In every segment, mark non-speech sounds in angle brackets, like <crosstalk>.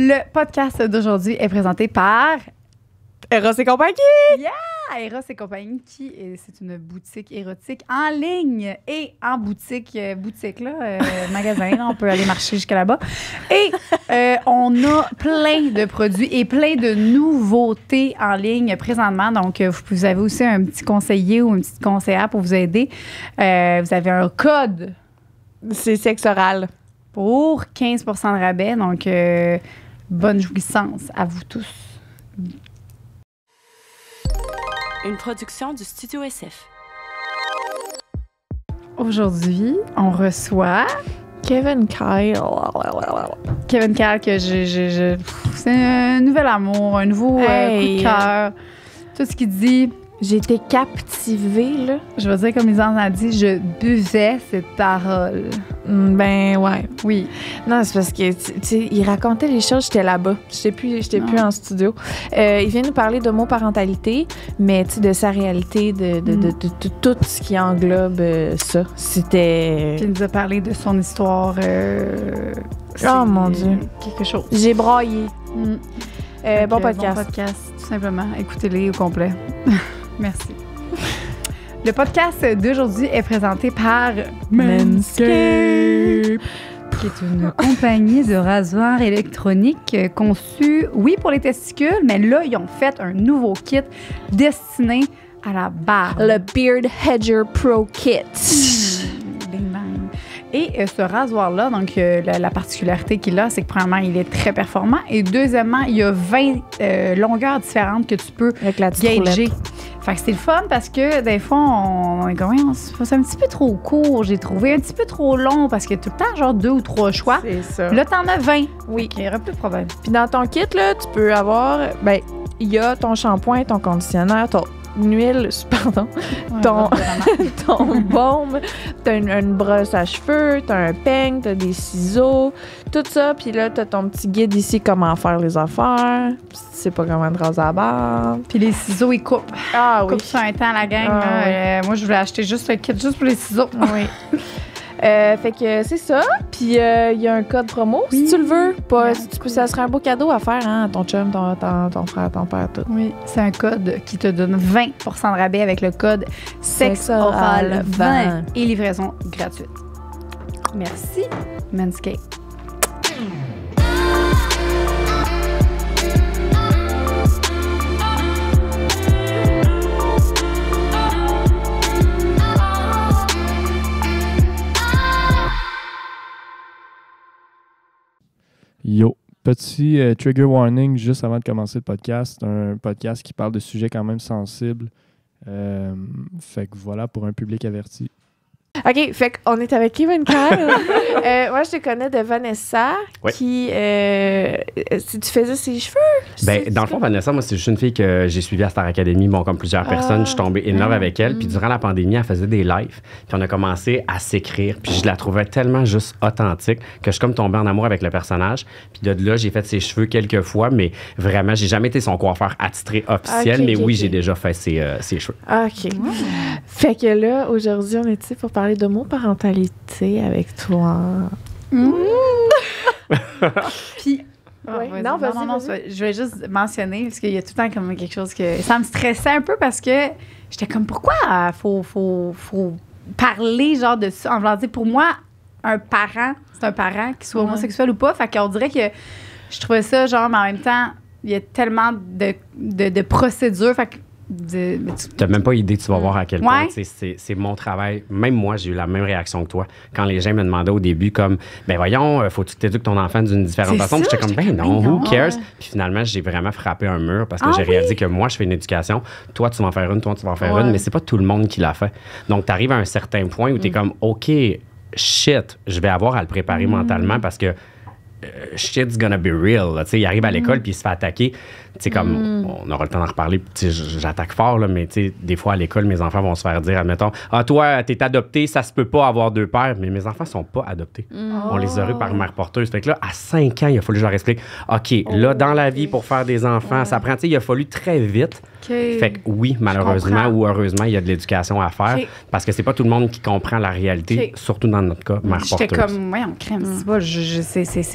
Le podcast d'aujourd'hui est présenté par Eros et compagnie. Yeah! Eros et compagnie, qui c'est une boutique érotique en ligne et en boutique, euh, boutique là, euh, <laughs> magasin, on peut aller marcher jusqu'à là-bas. Et euh, on a plein de produits et plein de nouveautés en ligne présentement. Donc, vous avez aussi un petit conseiller ou une petite conseillère pour vous aider. vous avez un code. C'est sexe oral. Pour 15 de rabais. Donc, Bonne jouissance à vous tous. Une production du Studio SF. Aujourd'hui, on reçoit Kevin Kyle. Kevin Kyle, que j'ai. C'est un nouvel amour, un nouveau euh, coup de cœur. Tout ce qu'il dit. J'étais captivée, là. Je veux dire, comme ils en ont dit, je buvais cette parole. Mm, ben, ouais. Oui. Non, c'est parce que, tu sais, les choses, j'étais là-bas. J'étais plus, j'étais plus en studio. Euh, il vient nous parler de mon parentalité, mais, tu de sa réalité, mm. de, tout ce qui englobe euh, ça. C'était. il nous a parlé de son histoire. Euh, oh mon Dieu. Quelque chose. J'ai broyé. Mm. bon, podcast. bon podcast, tout simplement. Écoutez-les au complet. <laughs> Merci. Le podcast d'aujourd'hui est présenté par Manscape, qui est une <laughs> compagnie de rasoirs électroniques conçue, oui, pour les testicules, mais là, ils ont fait un nouveau kit destiné à la barre. Le Beard Hedger Pro Kit. Et euh, ce rasoir-là, donc euh, la, particularité qu'il a, c'est que premièrement, il est très performant. Et deuxièmement, il y a 20 euh, longueurs différentes que tu peux Avec gager. Fait que c'est le fun parce que des fois, on est comme, c'est un petit peu trop court, j'ai trouvé, un petit peu trop long parce que tout le temps, genre deux ou trois choix. C'est ça. Là, t'en as 20. Oui. Il n'y aura plus de problème. Puis dans ton kit, là, tu peux avoir, ben, il y a ton shampoing, ton conditionneur, ton huile, <laughs> pardon, ton, <laughs> ton t'as une, brosse à cheveux, t'as un peigne, t'as des ciseaux, tout ça. Puis là, t'as ton petit guide ici comment faire les affaires. c'est tu sais pas comment te raser la barre. Puis les ciseaux, ils coupent. Ah oui. Coupent sur un temps, la gang. Ah euh, moi, je voulais acheter juste le kit juste pour les ciseaux. Oui. <laughs> Euh, fait que c'est ça. Puis euh, il y a un code promo si tu le veux. Pas, ça serait un beau cadeau à faire hein, à ton chum, ton, frère, ton père, tout. Oui, c'est un code qui te donne 20 de rabais avec le code sexoral 20 et livraison gratuite. Merci, Manscaped. Yo. Petit euh, trigger warning juste avant de commencer le podcast. Un podcast qui parle de sujets quand même sensibles. Euh, fait que voilà pour un public averti. OK, fait qu'on est avec Kevin Kyle. <laughs> Euh, moi, je te connais de Vanessa, oui. qui. Euh, si tu faisais ses cheveux. Ben, dans le fond, Vanessa, moi, c'est juste une fille que j'ai suivie à Star Academy. Bon, comme plusieurs ah. personnes, je suis tombée in mm. avec elle. Puis durant la pandémie, elle faisait des lives. Puis on a commencé à s'écrire. Puis je la trouvais tellement juste authentique que je suis comme tombée en amour avec le personnage. Puis de là, j'ai fait ses cheveux quelques fois, mais vraiment, j'ai jamais été son coiffeur attitré officiel. mais oui, j'ai déjà fait euh, ses, cheveux. OK. Fait que là, aujourd'hui, on est ici pour parler de mon parentalité avec toi. non, je vais juste mentionner, parce qu'il y a tout le temps comme quelque chose que. Ça me stressait un peu parce que j'étais comme, pourquoi faut, faut, faut parler genre de ça? En voulant dire, pour moi, un parent, c'est un parent, qui soit homosexuel ou pas. Fait qu'on dirait que je trouvais ça, genre, mais en même temps, il y a tellement de, de, de procédures. Fait tu n'as même pas idée, tu vas voir à quel point c'est mon travail. Même moi, j'ai eu la même réaction que toi. Quand les gens me demandaient au début, comme, ben voyons, euh, faut que tu t'éduques ton enfant d'une différente façon. J'étais comme, ben non, ben who cares? Puis finalement, j'ai vraiment frappé un mur parce que ah j'ai réalisé que moi, je fais une éducation. Toi, tu vas en faire une, toi, tu vas en faire une, mais c'est pas tout le monde qui l'a fait. Donc, tu arrives à un certain point où tu es mm. comme, OK, shit, je vais avoir à le préparer mm. mentalement parce que euh, shit's gonna be real. il arrive à l'école mm. puis il se fait attaquer comme, mm. on aura le temps d'en reparler. J'attaque fort, là, mais des fois, à l'école, mes enfants vont se faire dire, admettons, Ah, toi, t'es adopté, ça se peut pas avoir deux pères. Mais mes enfants sont pas adoptés. Mm. On les aurait par oh. mère porteuse. Fait que là, à 5 ans, il a fallu que je leur explique, OK, là, oh, dans la vie, pour faire des enfants, ça prend, tu il a fallu très vite. Fait que oui, malheureusement ou heureusement, il y a de l'éducation à faire parce que c'est pas tout le monde qui comprend la réalité, surtout dans notre cas, mère J'étais comme, ouais, on crème,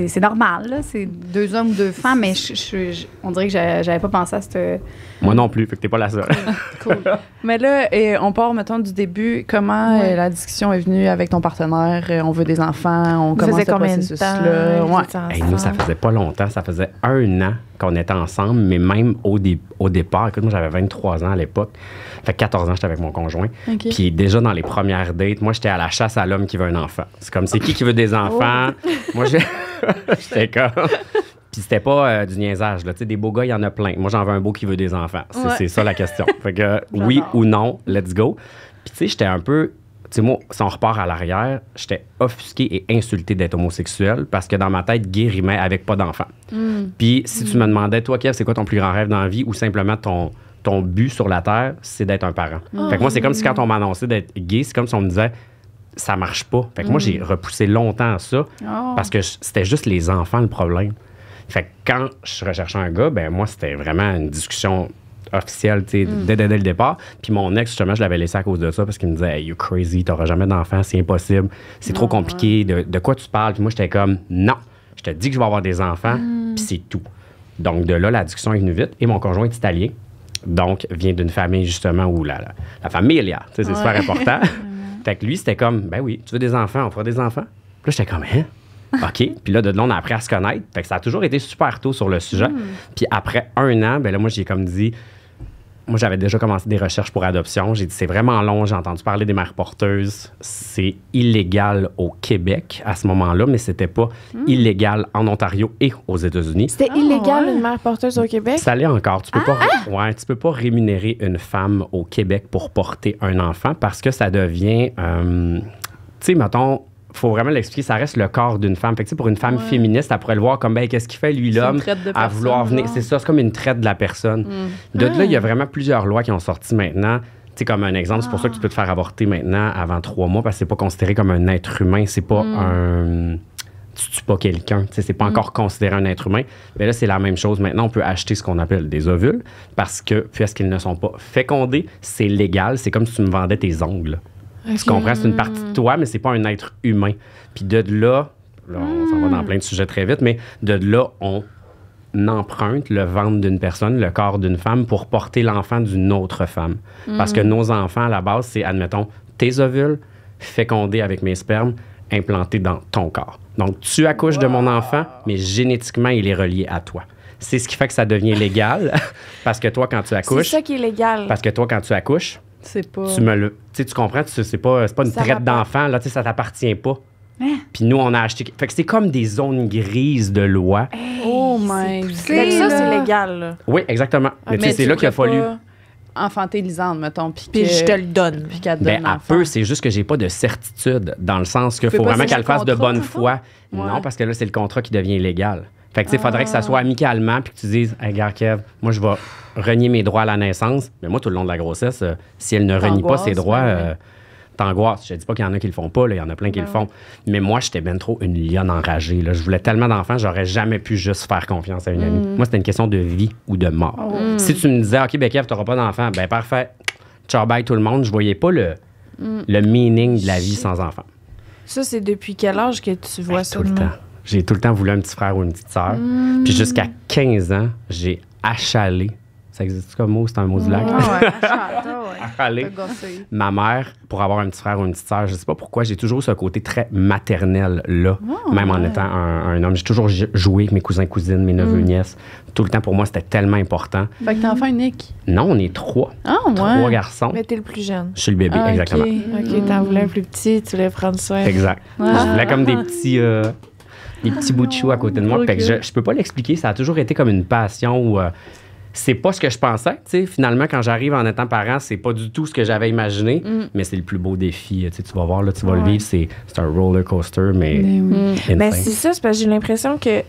c'est normal, c'est deux hommes ou deux femmes, mais on dirait que j'ai euh, j'avais pas pensé à cette. Euh, moi non plus, fait que t'es pas la seule. cool. <laughs> Mais là, on part, mettons, du début. Comment euh, la discussion est venue avec ton partenaire? On veut des enfants, on faisait commence de processus-là. Ouais. nous, ça faisait pas longtemps, ça faisait un an qu'on était ensemble, mais même au, au départ, écoute, moi j'avais 23 ans à l'époque, fait 14 ans j'étais avec mon conjoint. Puis déjà dans les premières dates, moi j'étais à la chasse à l'homme qui veut un enfant. C'est comme c'est qui qui veut des oh. enfants? Moi <laughs> j'étais comme puis c'était pas euh, du niaisage. Là. des beaux gars, il y en a plein. Moi, j'en veux un beau qui veut des enfants. C'est ça la question. <laughs> fait que euh, oui ou non, let's go. Puis tu sais, j'étais un peu. Tu sais, moi, si on repart à l'arrière, j'étais offusqué et insulté d'être homosexuel parce que dans ma tête, gay rimait avec pas d'enfants mm. Puis si tu mm. me demandais, toi, Kev, c'est quoi ton plus grand rêve dans la vie ou simplement ton, ton but sur la Terre, c'est d'être un parent. Mm. Fait que moi, c'est comme si quand on m'annonçait d'être gay, c'est comme si on me disait ça marche pas. Fait que moi, j'ai repoussé longtemps ça oh. parce que c'était juste les enfants le problème. Fait que quand je recherchais un gars, ben moi, c'était vraiment une discussion officielle, tu sais, mm. dès, le départ. Puis mon ex, justement, je l'avais laissé à cause de ça parce qu'il me disait You crazy, t'auras jamais d'enfants. c'est impossible, c'est trop ah, compliqué, de, quoi tu parles? Puis moi, j'étais comme Non, je te dis que je vais avoir des enfants, mm. puis c'est tout. Donc de là, la discussion est venue vite. Et mon conjoint est italien, donc vient d'une famille, justement, où la, la, tu sais, c'est super important. <laughs> fait que lui, c'était comme Ben oui, tu veux des enfants, on fera des enfants. Puis là, j'étais comme Hein? <laughs> OK. Puis là, de là, on a appris à se connaître. Fait que ça a toujours été super tôt sur le sujet. Hmm. Puis après un an, ben là, moi, j'ai comme dit, moi, j'avais déjà commencé des recherches pour adoption. J'ai dit, c'est vraiment long, j'ai entendu parler des mères porteuses. C'est illégal au Québec à ce moment-là, mais c'était pas hmm. illégal en Ontario et aux États-Unis. C'était ah, illégal une mère porteuse au Québec? Ça l'est encore. Tu peux, pas, ah! Ouais, tu peux pas rémunérer une femme au Québec pour porter un enfant parce que ça devient. Euh, tu sais, mettons, faut vraiment l'expliquer, ça reste le corps d'une femme. Fait pour une femme féministe, elle pourrait le voir comme, ben, qu'est-ce qu'il fait, lui, l'homme, à vouloir venir. C'est ça, c'est comme une traite de la personne. Mm. De, là, il y a mm. vraiment plusieurs lois qui ont sorti maintenant. sais, comme un exemple, c'est pour ça que tu peux te faire avorter maintenant avant trois mois parce que c'est pas considéré comme un être humain, c'est pas mm. un tu tues pas quelqu'un. C'est pas encore considéré un être humain. Mais là, c'est la même chose. Maintenant, on peut acheter ce qu'on appelle des ovules parce que, puisqu'ils ne sont pas fécondés, c'est légal. C'est comme si tu me vendais tes ongles ce Tu comprends, c'est une partie de toi, mais c'est pas un être humain. Puis de là, on s'en va dans plein de sujets très vite, mais de là, on emprunte le ventre d'une personne, le corps d'une femme pour porter l'enfant d'une autre femme. Parce que mhm. nos enfants, à la base, c'est, admettons, tes ovules fécondés avec mes spermes, implantés dans ton corps. Donc, tu accouches de mon enfant, mais génétiquement, il est relié à toi. C'est ce qui fait que ça devient légal, <laughs> parce que toi, quand tu accouches... C'est ça qui est légal. Parce que toi, quand tu accouches, tu me le. Tu comprends? C'est pas, pas une traite d'enfant, là, ça t'appartient pas. Hein? Puis nous, on a acheté. Fait que c'est comme des zones grises de loi. oh my Ça, c'est ah, légal, Oui, exactement. Ah, mais, c'est là qu'il a fallu. Enfantilisante, mettons. Puis je te le donne. Puis ben, peu, c'est juste que j'ai pas de certitude, dans le sens qu'il faut vraiment qu'elle fasse de bonne foi. Non, parce que là, c'est le contrat qui devient illégal. Fait que, tu sais, faudrait que ça soit ah. amicalement, puis que tu dises, regarde, Kev, moi, je vais renier mes droits à la naissance. Mais moi, tout le long de la grossesse, euh, si elle ne renie pas ses droits, euh, t'angoisse. Je dis pas qu'il y en a qui le font pas, il y en a plein qui le ben font. Mais moi, j'étais bien trop une lionne enragée. Là. Je voulais tellement d'enfants, j'aurais jamais pu juste faire confiance à une amie. Mm. Moi, c'était une question de vie ou de mort. Oh, si tu me disais, OK, ben, Kev, t'auras pas d'enfant, ben, parfait. Ciao, bye, tout le monde. Je voyais pas le, mm. le meaning de la vie sans enfant. Ça, c'est depuis quel âge que tu vois ça? Tout le temps. J'ai tout le temps voulu un petit frère ou une petite sœur. Hmm. Puis jusqu'à 15 ans, j'ai achalé. Ça existe comme mot, c'est un mot du ah lac. Ouais, achalé. <laughs> Ma mère, pour avoir un petit frère ou une petite sœur, je ne sais pas pourquoi, j'ai toujours ce côté très maternel là, ah même en étant un, homme. J'ai toujours joué avec mes cousins, cousines, mes neveux, hmm. nièces. Tout le temps, pour moi, c'était tellement important. Fait que t'es enfant unique? Non, on est trois. Ah, ouais. Trois garçons. Mais t'es le plus jeune. Je suis le bébé, ah, exactement. OK, t'en voulais un plus petit, tu voulais prendre soin. Exact. Je voulais comme des petits. Euh, des petits bouts de chou à côté de moi. je, ne peux pas l'expliquer. Ça a toujours été comme une passion où euh, c'est pas ce que je pensais. Finalement, quand j'arrive en étant parent, c'est pas du tout ce que j'avais imaginé, mm. mais c'est le plus beau défi. tu vas voir, tu vas le vivre. C'est un roller coaster, mais. mais ben ben, c'est ça, c'est parce que j'ai l'impression que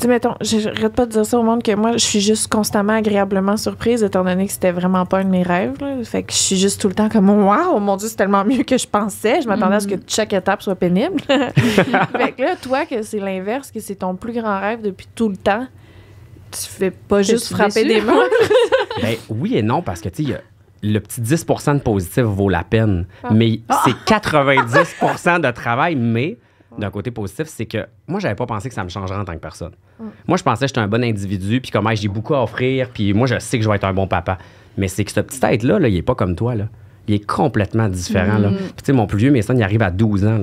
tu sais, mettons, j'arrête pas de dire ça au monde que moi, je suis juste constamment agréablement surprise, étant donné que c'était vraiment pas un de mes rêves. Fait que je suis juste tout le temps comme, waouh, mon Dieu, c'est tellement mieux que je pensais. Je m'attendais à ce que mm. chaque étape soit pénible. <laughs> <laughs> fait que là, toi, que c'est l'inverse, que c'est ton plus grand rêve depuis tout le temps, tu fais pas juste frapper des mots. <laughs> ben oui et non, parce que, tu sais, le petit 10 de positif vaut la peine, ah. mais ah. c'est 90 de travail, mais d'un côté positif, c'est que moi, j'avais pas pensé que ça me changerait en tant que personne. Mm. Moi, je pensais que j'étais un bon individu, puis comment j'ai beaucoup à offrir, puis moi, je sais que je vais être un bon papa. Mais c'est que ce petit être-là, il est pas comme toi, là. Il est complètement différent, mm. tu sais, mon plus vieux, Mason, il arrive à 12 ans,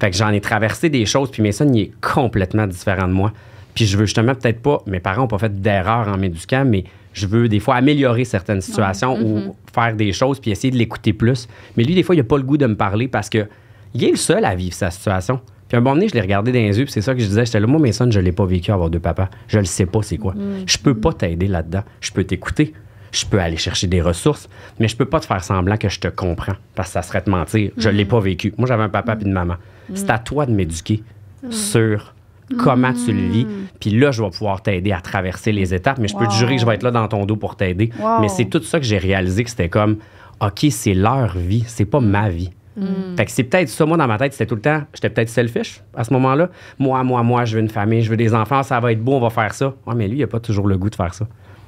Fait que j'en ai traversé des choses, puis Mason, il est complètement différent de moi. Puis je veux justement peut-être pas, mes parents ont pas fait d'erreurs en m'éduquant, mais je veux des fois améliorer certaines situations ou mm-hmm. faire des choses, puis essayer de l'écouter plus. Mais lui, des fois, il a pas le goût de me parler parce que il est le seul à vivre sa situation. Puis un bon donné, je l'ai regardé dans les yeux, c'est ça que je disais. J'étais là, moi, mes je ne l'ai pas vécu avoir deux papas. Je ne sais pas c'est quoi. Mm. Je peux pas t'aider là-dedans. Je peux t'écouter. Je peux aller chercher des ressources, mais je peux pas te faire semblant que je te comprends, parce que ça serait te mentir. Je ne l'ai mm. pas vécu. Moi, j'avais un papa et mm. une maman. C'est à toi de m'éduquer sur comment tu le vis. Puis là, je vais pouvoir t'aider à traverser les étapes, mais je peux te jurer que je vais être là dans ton dos pour t'aider. Mais c'est tout ça que j'ai réalisé que c'était comme, OK, c'est leur vie, c'est pas ma vie. Mm. Fait que c'est peut-être ça, moi, dans ma tête, c'était tout le temps, j'étais peut-être selfish à ce moment-là. Moi, moi, moi, je veux une famille, je veux des enfants, ça va être beau, on va faire ça. Ouais, mais lui, il n'a pas toujours le goût de faire ça.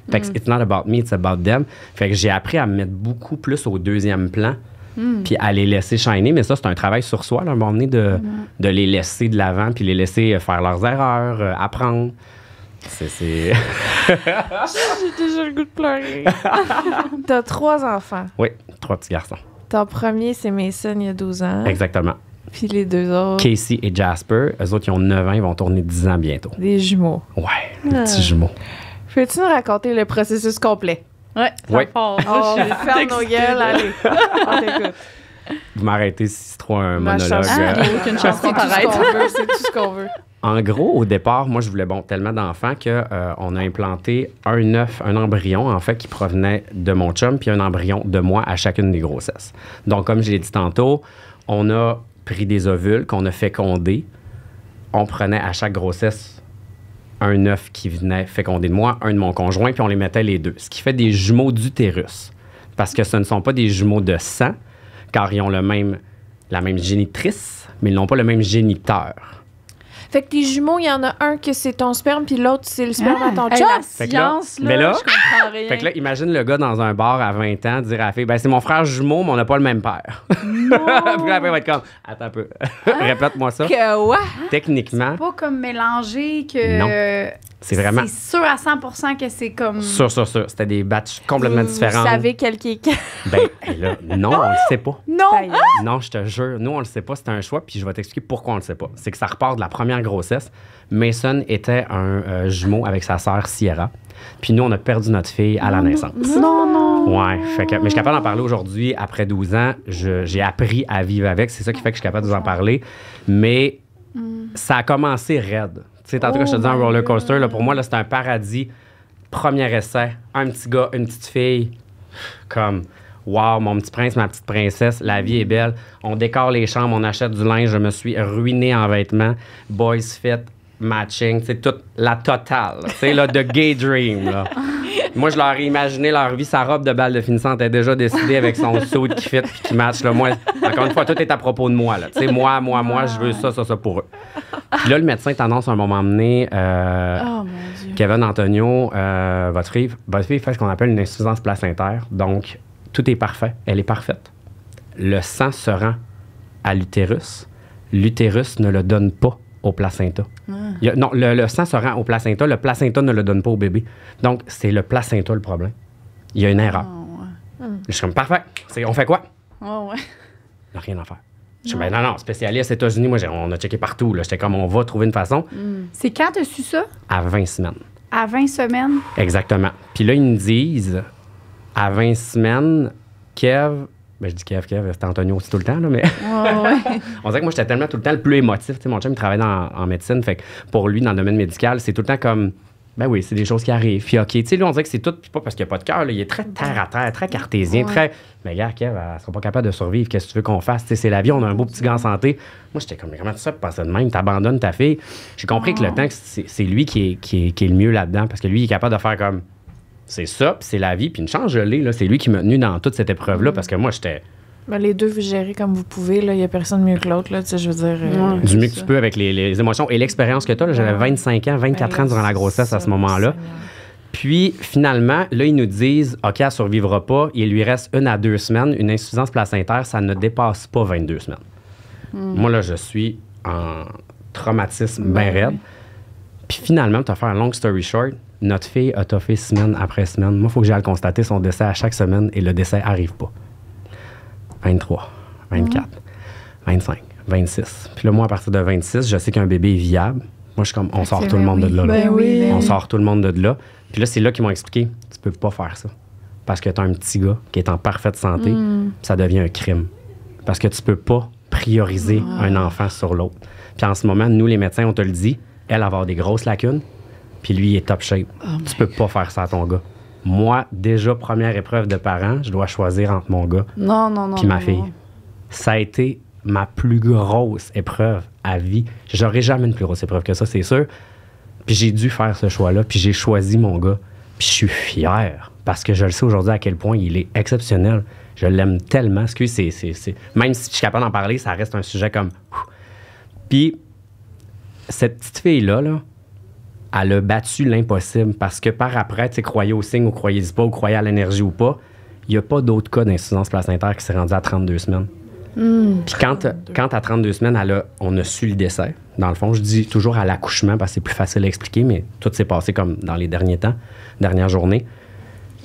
Fait que mm. it's not about me, it's about them. Fait que j'ai appris à me mettre beaucoup plus au deuxième plan. Mm. Puis à les laisser shiner, mais ça, c'est un travail sur soi, un moment donné, de, les laisser de l'avant, puis les laisser euh, faire leurs erreurs, euh, apprendre. C'est. <laughs> <laughs> J'ai déjà le goût de pleurer. <laughs> T'as trois enfants. Oui, trois petits garçons. Ton premier, c'est Mason, il y a 12 ans. Exactement. Puis les deux autres. Casey et Jasper, eux autres, ils ont 9 ans, ils vont tourner 10 ans bientôt. Des jumeaux. Ouais, des ah. petits jumeaux. Peux-tu nous raconter le processus complet? Ouais, ça ouais. Part. Oh, on ferme nos gueules, allez. <laughs> On t'écoute. Vous m'arrêtez si c'est trop un monologue monologue. n'y euh, a aucune chance ah, qu'on C'est tout ce qu'on veut. En gros, au départ, moi, je voulais bon, tellement d'enfants qu'on euh, a implanté un œuf, un embryon, en fait, qui provenait de mon chum, puis un embryon de moi à chacune des grossesses. Donc, comme je l'ai dit tantôt, on a pris des ovules qu'on a fécondés. On prenait à chaque grossesse un œuf qui venait féconder de moi, un de mon conjoint, puis on les mettait les deux. Ce qui fait des jumeaux d'utérus. Parce que ce ne sont pas des jumeaux de sang, car ils ont même, la même génitrice, mais ils n'ont pas le même géniteur. Fait que tes jumeaux, il y en a un que c'est ton sperme, puis l'autre, c'est le sperme à ah. ton chum. Science, là, mais là, je comprends <laughs> rien. Fait que là, imagine le gars dans un bar à 20 ans dire à la fille, ben, c'est mon frère jumeau, mais on n'a pas le même père. Puis <laughs> après, il va être comme, attends un peu, <laughs> hein? répète-moi ça. Que ouais. Techniquement, Pas comme mélanger que. C'est vraiment. C'est sûr à 100 que c'est comme. Sûr, sûr, sûr. C'était des batchs complètement différents. Vous savez quel Ben, non, on le sait pas. <laughs> Non! Ben, hein? Non, je te jure. Nous, on le sait pas. C'était un choix, puis je vais t'expliquer pourquoi on le sait pas. C'est que ça repart de la première grossesse. Mason était un euh, jumeau avec sa sœur Sierra. Puis nous, on a perdu notre fille à la naissance. Non, non. Ouais. mais je suis capable d'en parler aujourd'hui. Après 12 ans, j'ai appris à vivre avec. C'est ça qui fait que je suis capable de vous en parler. Mais hmm. ça a commencé raide. En tout cas, je te dis un oh roller coaster, pour moi, c'est un paradis. Premier essai, un petit gars, une petite fille. Comme, wow, mon petit prince, ma petite princesse, la vie est belle. On décore les chambres, on achète du linge. Je me suis ruiné en vêtements. Boys fit, matching, c'est toute la totale. C'est là, de gay <laughs> dream. Moi, je leur ai imaginé leur vie. Sa robe de balle de finissante est déjà décidée avec son saut <laughs> qui fit qui match. encore une fois, tout est à propos de moi. Là. moi, moi, moi, je veux ça, ça, ça pour eux là, le médecin t'annonce à un moment donné, euh, oh, Kevin Antonio, votre, fille, votre fait ce qu'on appelle une insuffisance placentaire. Donc, tout est parfait. Elle est parfaite. Le sang se rend à l'utérus. L'utérus ne le donne pas au placenta. Ah. non, le, sang se rend au placenta. Le placenta ne le donne pas au bébé. Donc, c'est le placenta le problème. Il y a une erreur. Ah, Je suis comme, parfait. On fait quoi? Ah, ouais. Il rien à faire. Je dis, ben non, non, spécialiste États-Unis, moi, on a checké partout. J'étais comme, on va trouver une façon. Mm. C'est quand tu su ça? À 20 semaines. À 20 semaines? Exactement. Puis là, ils me disent, à 20 semaines, Kev, ben, je dis Kev, Kev, c'était Antonio aussi tout le temps, là, mais. ouais. <laughs> on dirait que moi, j'étais tellement tout le temps le plus émotif. sais mon chum, il travaille dans, en médecine. Fait que pour lui, dans le domaine médical, c'est tout le temps comme ben oui, c'est des choses qui arrivent. Puis, OK, tu sais, lui, on dirait que c'est tout, puis pas parce qu'il n'y a pas de cœur, il est très terre à terre, très cartésien, très. Mais gars, Kev, elle ne sera pas capable de survivre. Qu'est-ce que tu veux qu'on fasse? c'est la vie, on a un beau petit gars en santé. Moi, j'étais comme, comment tu sais, passer de même? T'abandonnes ta fille. J'ai compris que le temps, c'est lui qui est, le mieux là-dedans, parce que lui, il est capable de faire comme, c'est ça, puis c'est la vie, puis une chance, gelée, C'est lui qui m'a tenu dans toute cette épreuve-là, mm. parce que moi, j'étais ben, les deux, vous gérez comme vous pouvez. Il n'y a personne mieux que l'autre. je veux dire, euh, du mieux que tu peux avec les, émotions et l'expérience que tu as. J'avais 25 ans, 24 ben, ans durant la grossesse à ce moment-là. Puis finalement, là, ils nous disent OK, elle ne survivra pas. Il lui reste une à deux semaines. Une insuffisance placentaire, ça ne dépasse pas 22 semaines. Hmm. Moi, là, je suis en traumatisme bien raide. Puis finalement, tu as fait un long story short. Notre fille a fait semaine après semaine. Moi, il faut que j'aille constater son décès à chaque semaine et le décès n'arrive pas. 23, 24, 25, 26. Puis là, moi, à partir de 26, je sais qu'un bébé est viable. Moi, je suis comme, on ah, sort tout le monde de là. Ben on ben sort tout le monde de là. Puis là, c'est là qu'ils m'ont expliqué, tu peux pas faire ça. Parce que tu as un petit gars qui est en parfaite santé, hmm. ça devient un crime. Parce que tu peux pas prioriser ah. un enfant sur l'autre. Puis en ce moment, nous, les médecins, on te le dit, elle, a avoir des grosses lacunes, puis lui, il est top shape. Oh tu peux pas faire ça à ton gars moi, déjà première épreuve de parent, je dois choisir entre mon gars non, ma fille. Ça a été ma plus grosse épreuve à vie. J'aurais jamais une plus grosse épreuve que ça, c'est sûr. Puis j'ai dû faire ce choix-là, puis j'ai choisi mon gars. Puis je suis fier parce que je le sais aujourd'hui à quel point il est exceptionnel. Je l'aime tellement. Que c'est, Même si je suis capable d'en parler, ça reste un sujet comme. Puis cette petite fille-là, là, elle a battu l'impossible parce que par après, tu croyez au signe ou croyez-y pas, ou croyez à l'énergie ou pas, il n'y a pas d'autre cas d'insuffisance placentaire qui s'est rendu à 32 semaines. Hmm. Puis quand, à 32 semaines, elle on a su le décès, dans le fond, je dis toujours à l'accouchement parce que c'est plus facile à expliquer, mais tout s'est passé comme dans les derniers temps, dernière journée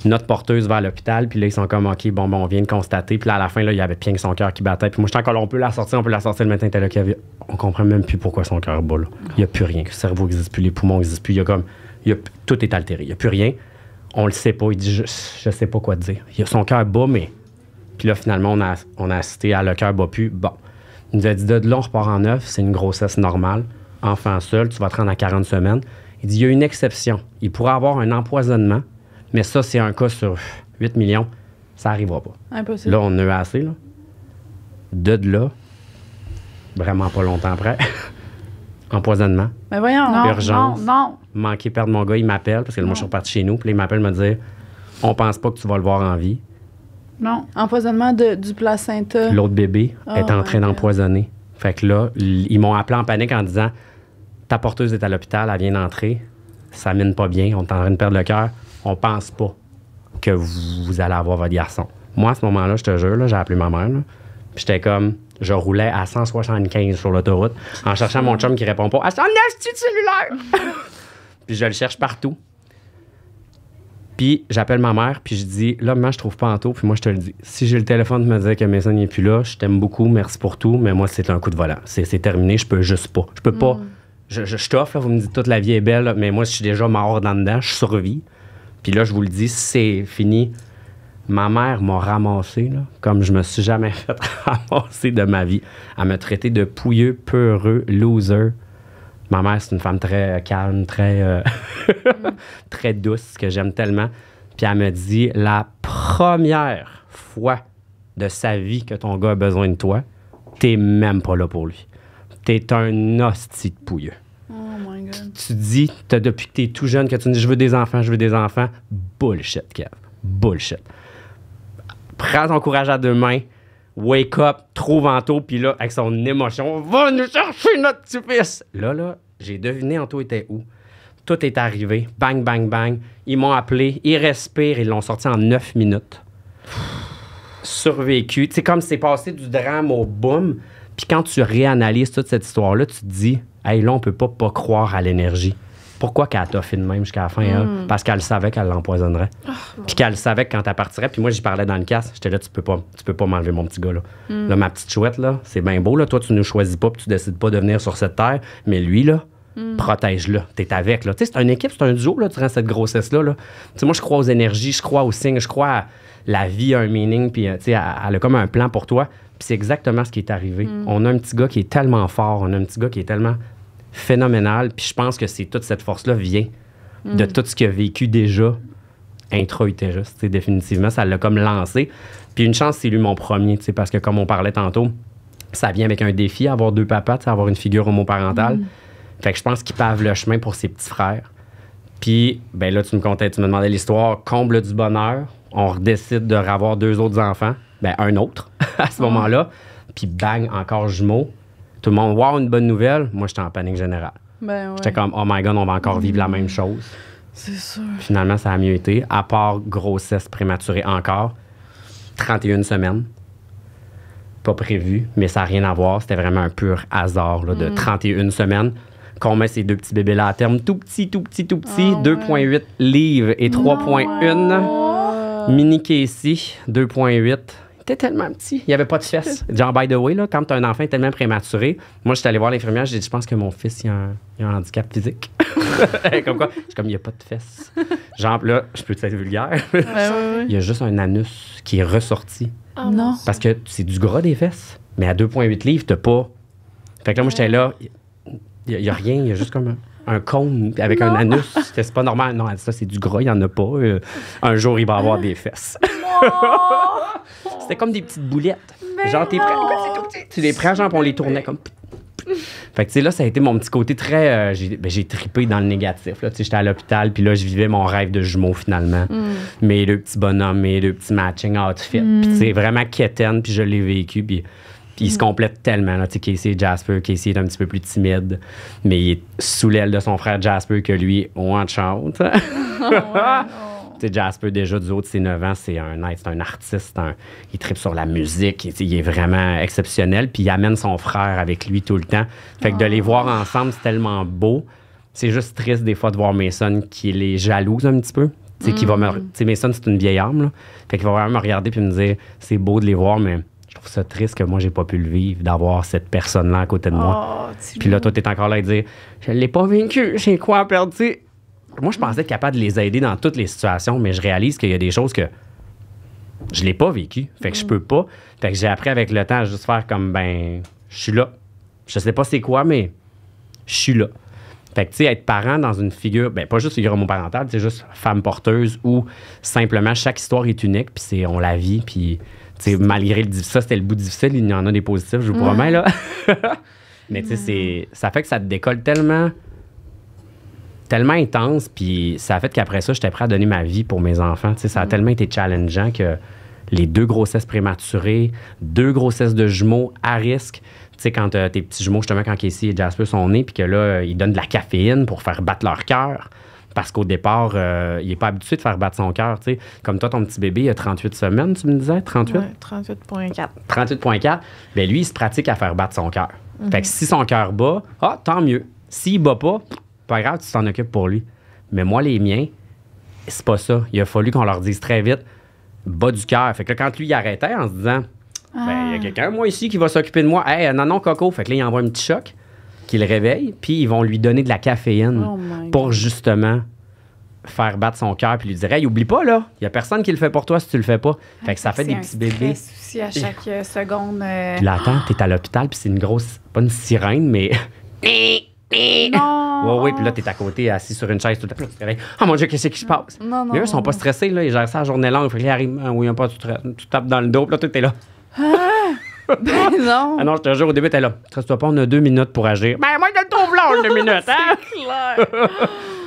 notre porteuse va à l'hôpital, puis là, ils sont comme, OK, bon, bon, on vient de constater. Puis là, à la fin, là, il y avait bien que son cœur qui battait. Puis moi, je j'étais encore, on peut la sortir, on peut la sortir. Le matin, était là, avait, on comprend même plus pourquoi son cœur bat, Il n'y a plus rien. Le cerveau n'existe plus, les poumons n'existent plus. Il y a comme, il y a, tout est altéré. Il n'y a plus rien. On le sait pas. Il dit, je, ne sais pas quoi dire. Il a son cœur bat, mais. Puis là, finalement, on a, on a assisté à le cœur bat plus. Bon. Il nous a dit, de là, on repart en neuf. C'est une grossesse normale. Enfant seul, tu vas te rendre à 40 semaines. Il dit, il y a une exception. Il pourrait avoir un empoisonnement mais ça, c'est un cas sur 8 millions. Ça n'arrivera pas. Impossible. Là, on a assez. Là. De, là, vraiment pas longtemps après, <laughs> empoisonnement. Mais voyons, non, urgence, non, non. Manquer, perdre mon gars, il m'appelle parce que moi, je suis reparti chez nous. Puis il m'appelle me dire On pense pas que tu vas le voir en vie. Non, empoisonnement du placenta. L'autre bébé oh est en train d'empoisonner. Fait que là, ils m'ont appelé en panique en disant Ta porteuse est à l'hôpital, elle vient d'entrer, ça mine pas bien, on est en train de perdre le cœur on pense pas que vous, allez avoir votre garçon. Moi, à ce moment-là, je te jure, j'ai appelé ma mère. puis j'étais comme, je roulais à 175 sur l'autoroute en cherchant mon chum qui répond pas. Ah, c'est un cellulaire! <laughs> puis je le cherche partout. Puis j'appelle ma mère, puis je dis Là, maman, je trouve pas puis moi, je te le dis. Si j'ai le téléphone de me dire que Mason n'est plus là, je t'aime beaucoup, merci pour tout, mais moi, c'est un coup de volant. C'est terminé, je peux juste pas. Je peux pas. Mm. Je, t'offre, vous me dites toute la vie est belle, mais moi, je suis déjà mort dans dedans, je survis. Puis là, je vous le dis, c'est fini. Ma mère m'a ramassé, comme je me suis jamais <laughs> fait ramasser de ma vie, à me traiter de pouilleux, peureux, loser. Ma mère, c'est une femme très calme, très, euh, <laughs> très douce, que j'aime tellement. Puis elle me dit la première fois de sa vie que ton gars a besoin de toi, t'es même pas là pour lui. T'es un hostie de pouilleux tu dis, depuis que tu es tout jeune, que tu dis, je veux des enfants, je veux des enfants, bullshit, Kev. Bullshit. Prends ton courage à deux mains, wake up, trouve Anto, puis là, avec son émotion, va nous chercher notre petit-fils. Là, là, j'ai deviné Anto était où. Tout est arrivé. Bang, bang, bang. Ils m'ont appelé, ils respirent, ils l'ont sorti en neuf minutes. Survécu. C'est comme c'est passé du drame au boom. Puis quand tu réanalyses toute cette histoire-là, tu te dis, hey, là, on peut pas pas croire à l'énergie. Pourquoi qu'elle t'a fait de même jusqu'à la fin? Hein? Hmm. Parce qu'elle savait qu'elle l'empoisonnerait. Oh, puis qu'elle savait quand elle partirait. Puis moi, j'y parlais dans le casque. J'étais là, tu peux pas, tu peux pas m'enlever mon petit gars. Hmm. Là, ma petite chouette, là, c'est bien beau. Là. Toi, tu ne choisis pas, puis tu décides pas de venir sur cette terre. Mais lui, là, hmm. protège-le. es avec. Là. C'est une équipe, c'est un duo là, durant cette grossesse-là. Là. Moi, je crois aux énergies, je crois aux signes, je crois à la vie a un meaning, puis euh, elle a comme un plan pour toi. Puis c'est exactement ce qui est arrivé. Mm. On a un petit gars qui est tellement fort, on a un petit gars qui est tellement phénoménal. Puis je pense que c'est toute cette force-là vient de mm. tout ce qu'il a vécu déjà intra-utérus. Définitivement, ça l'a comme lancé. Puis une chance, c'est lui mon premier, parce que comme on parlait tantôt, ça vient avec un défi, avoir deux papas, avoir une figure homoparentale. Mm. Fait que je pense qu'il pave le chemin pour ses petits frères. Puis, ben là, tu me comptais, tu me demandais l'histoire, comble du bonheur, on décide de ravoir deux autres enfants ben, un autre <laughs> à ce ah. moment-là. Puis bang, encore jumeau. Tout le monde, voit une bonne nouvelle. Moi, j'étais en panique générale. Ben j'étais comme, oh my god, on va encore vivre la même chose. C'est sûr. Finalement, ça a mieux été. À part grossesse prématurée encore, 31 semaines. Pas prévu, mais ça n'a rien à voir. C'était vraiment un pur hasard là, de 31 mm. semaines qu'on met ces deux petits bébés-là à terme. Tout petit, tout petit, tout petit. 2,8 ah livres et 3,1. Ah Mini Casey, 2,8. T'es tellement petit. Il n'y avait pas de fesses. <laughs> Genre, by the way, là, quand un enfant tellement prématuré, moi, j'étais allé voir l'infirmière, j'ai dit, je pense que mon fils, il a un, handicap physique. <laughs> <laughs> comme quoi, je suis comme, il n'y a pas de fesses. Genre, là, je peux être vulgaire. Il y a juste un anus qui est ressorti. Oh, non. Parce que c'est du gras des fesses. Mais à 2,8 livres, t'as pas. Fait que là, moi, j'étais là, il n'y a, rien, il y a juste comme. Un un cône avec un anus. c'est pas normal. Non, ça, c'est du gras, il n'y en a pas. Euh, un jour, il va avoir des fesses. <laughs> C'était comme des petites boulettes. genre, t'es Tu les prends, genre, on les tournait comme. Fait que, tu sais, là, ça a été mon petit côté très. Euh, j'ai trippé ben, tripé dans le négatif. j'étais à l'hôpital, puis là, je vivais mon rêve de jumeau finalement. Mm. Mes Mais le petit bonhomme, et le petit matching outfit. Puis, mm. vraiment quétaine, puis je l'ai vécu. Puis il se complète tellement. Là, Casey et Jasper, Casey est un petit peu plus timide, mais il est sous l'aile de son frère Jasper que lui, on chante. <laughs> oh, ouais, <laughs> oh. Jasper, déjà du haut de ses 9 ans, c'est un c'est un artiste. il tripe sur la musique. Il, est vraiment exceptionnel. Puis il amène son frère avec lui tout le temps. Fait que de les oh. voir ensemble, c'est tellement beau. C'est juste triste des fois de voir Mason qui les jalouse un petit peu. Tu qui va mm. me. Tu Mason, c'est une vieille âme, là. Fait qu'il va vraiment me regarder puis me dire, c'est beau de les voir, mais ça triste que moi, j'ai pas pu le vivre, d'avoir cette personne-là à côté de moi. Oh, puis là, toi, t'es encore là à dire Je l'ai pas vécu, j'ai quoi à perdre, Moi, je pensais être capable de les aider dans toutes les situations, mais je réalise qu'il y a des choses que je l'ai pas vécu. Fait que je mm. peux pas. Fait que j'ai appris avec le temps à juste faire comme ben, je suis là. Je sais pas c'est quoi, mais je suis là. Fait que, tu sais, être parent dans une figure, ben, pas juste figure homoparentale, c'est juste femme porteuse ou simplement chaque histoire est unique, puis c'est, on la vit, puis malgré ça, c'était le bout difficile, il y en a des positifs, je vous promets, là. <laughs> Mais tu ça fait que ça te décolle tellement, tellement intense, puis ça a fait qu'après ça, j'étais prêt à donner ma vie pour mes enfants. ça a mm. tellement été challengeant que les deux grossesses prématurées, deux grossesses de jumeaux à risque. Tu sais, quand euh, tes petits jumeaux, justement, quand Casey et Jasper sont nés, puis que là, ils donnent de la caféine pour faire battre leur cœur parce qu'au départ, euh, il n'est pas habitué de faire battre son cœur. Comme toi, ton petit bébé, il a 38 semaines, tu me disais 38 38,4. 38,4. Bien, lui, il se pratique à faire battre son cœur. Mhm. Fait que si son cœur bat, ah, tant mieux. S'il bat pas, pas grave, tu t'en occupes pour lui. Mais moi, les miens, c'est pas ça. Il a fallu qu'on leur dise très vite bas du cœur. Fait que quand lui, il arrêtait en se disant ah. ben, il y a quelqu'un, moi, ici, qui va s'occuper de moi. Hey, non, non, Coco. Fait que là, il envoie un petit choc qu'il le puis ils vont lui donner de la caféine oh pour justement faire battre son cœur puis lui dire hey, oublie pas là, il y a personne qui le fait pour toi si tu le fais pas. Ah, fait que ça fait des petits bébés. Aussi à chaque euh, seconde. Euh. Tu l'attends, t'es à l'hôpital puis c'est une grosse pas une sirène mais <laughs> non. Ouais, puis là, t'es à côté, assis sur une chaise, tout à fait, tu te réveilles. Oh mon Dieu, qu'est-ce qui se passe? Non, eux, ils sont pas stressés, là, ils gèrent ça à la journée longue. Fait qu'ils arrivent, ah oui, un pas, tu, tu tapes dans le dos, puis là, tu es là. Ah! Ben <laughs> non. Ah non, je te jure, au début, t'es là. Tu toi pas, on a deux minutes pour agir. Ben moi, je le trouve long, deux <laughs> minutes, hein?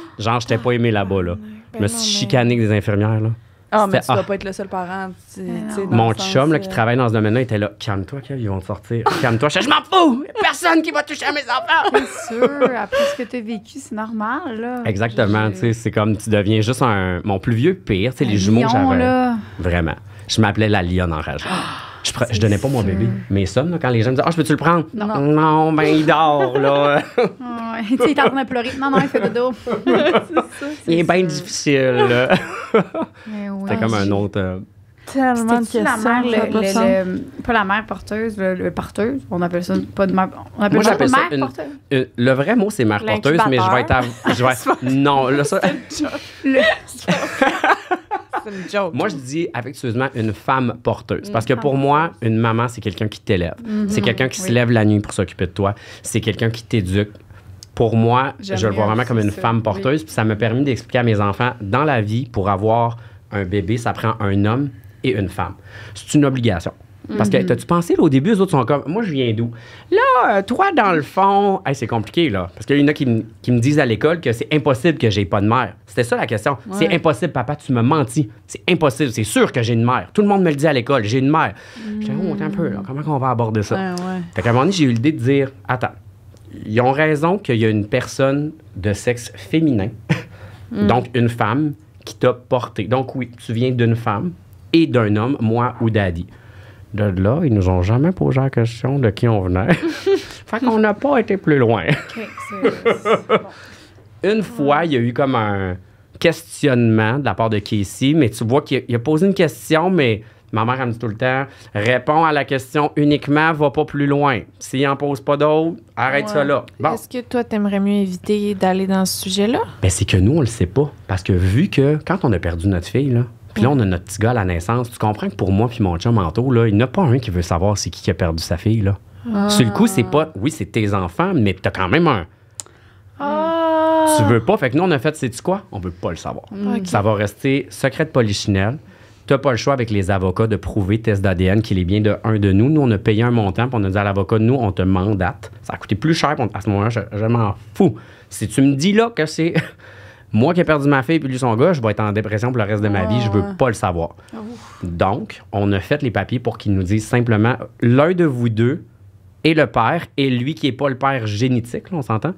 <laughs> Genre, je t'ai pas aimé là-bas, là. Oh je me suis ben chicané avec des infirmières, là. Ah, mais tu dois ah. pas être le seul parent. Tu, ben Mon chum là, qui euh, travaille dans ce domaine-là était là. Calme-toi, Kev, ils vont sortir. Calme-toi. Je, m'en fous. Personne qui va toucher à mes enfants. Bien sûr. Après ce que t'as vécu, c'est normal. Là. Exactement. sais C'est comme tu deviens juste un. Mon plus vieux pire. Les jumeaux, que j'avais. Vraiment. Je m'appelais la lionne enragée. <gasps> Je, je donnais pas mon bébé. Mais ça, quand les gens me Ah, je peux-tu le prendre Non, non, ben il dort, là. <laughs> tu il est en train de pleurer. Non, non, il fait dodo. <laughs> c'est il est bien difficile, là. <laughs> Mais oui. C'était comme un autre. Euh, tellement de La mère, pas la mère porteuse, le, porteuse. On appelle ça pas de mère. On appelle ça, mère porteuse. le vrai mot, c'est mère porteuse, mais je vais être. non, là, ça. le, moi, je dis affectueusement une femme porteuse. Parce que pour moi, une maman, c'est quelqu'un qui t'élève. Mhm. C'est quelqu'un qui se lève la nuit pour s'occuper de toi. C'est quelqu'un qui t'éduque. Pour moi, je le vois vraiment comme une femme porteuse. ça m'a permis d'expliquer à mes enfants, dans la vie, pour avoir un bébé, ça prend un homme et une femme. C'est une obligation. Parce que, mhm. t'as-tu pensé, là, au début, les autres sont comme, moi, je viens d'où? Là, euh, toi, dans le fond, c'est compliqué, là. Parce qu'il y en a qui, me disent à l'école que c'est impossible que j'ai pas de mère. C'était ça la question. C'est impossible, papa, tu me mentis. C'est impossible, c'est sûr que j'ai une mère. Tout le monde me le dit à l'école, j'ai une mère. J'étais, J'ai oh, un peu, comment on va aborder ça? Fait qu'à un moment donné, j'ai eu l'idée de dire, attends, ils ont raison qu'il y a une personne de sexe féminin, mm. donc une femme, qui t'a porté. Donc oui, tu viens d'une femme et d'un homme, moi ou daddy de là, ils nous ont jamais posé la question de qui on venait. <laughs> fait qu'on n'a pas été plus loin. Une fois, il y a eu comme un questionnement de la part de Casey, mais tu vois qu'il a, posé une question, mais ma mère, elle me dit tout le temps, réponds à la question uniquement, va pas plus loin. S'il n'en pose pas d'autres, arrête ça là. Est-ce que toi, t'aimerais mieux éviter d'aller dans ce sujet-là? Ben, c'est que nous, on le sait pas. Parce que vu que, quand on a perdu notre fille, là, là, on a notre petit gars à la naissance. Tu comprends que pour moi puis mon chum manteau, là, il n'y a pas un qui veut savoir c'est qui qui a perdu sa fille. Là. Ah. Sur le coup, c'est pas... Oui, c'est tes enfants, mais t'as quand même un... Ah. Tu veux pas. Fait que nous, on a fait, c'est-tu quoi? On veut pas le savoir. Mm. Ça va rester secret de Tu T'as pas le choix avec les avocats de prouver test d'ADN qu'il est bien de un de nous. Nous, on a payé un montant, pour on a dit à l'avocat, nous, on te mandate. Ça a coûté plus cher, à ce moment-là, je m'en fous. Si tu me dis là que c'est moi qui ai perdu ma fille puis lui son gars, je vais être en dépression pour le reste de ma vie. Je veux ah. pas le savoir. Donc, on a fait les papiers pour qu'ils nous disent simplement l'un de vous deux est le père, et lui qui n'est pas le père génétique, on s'entend,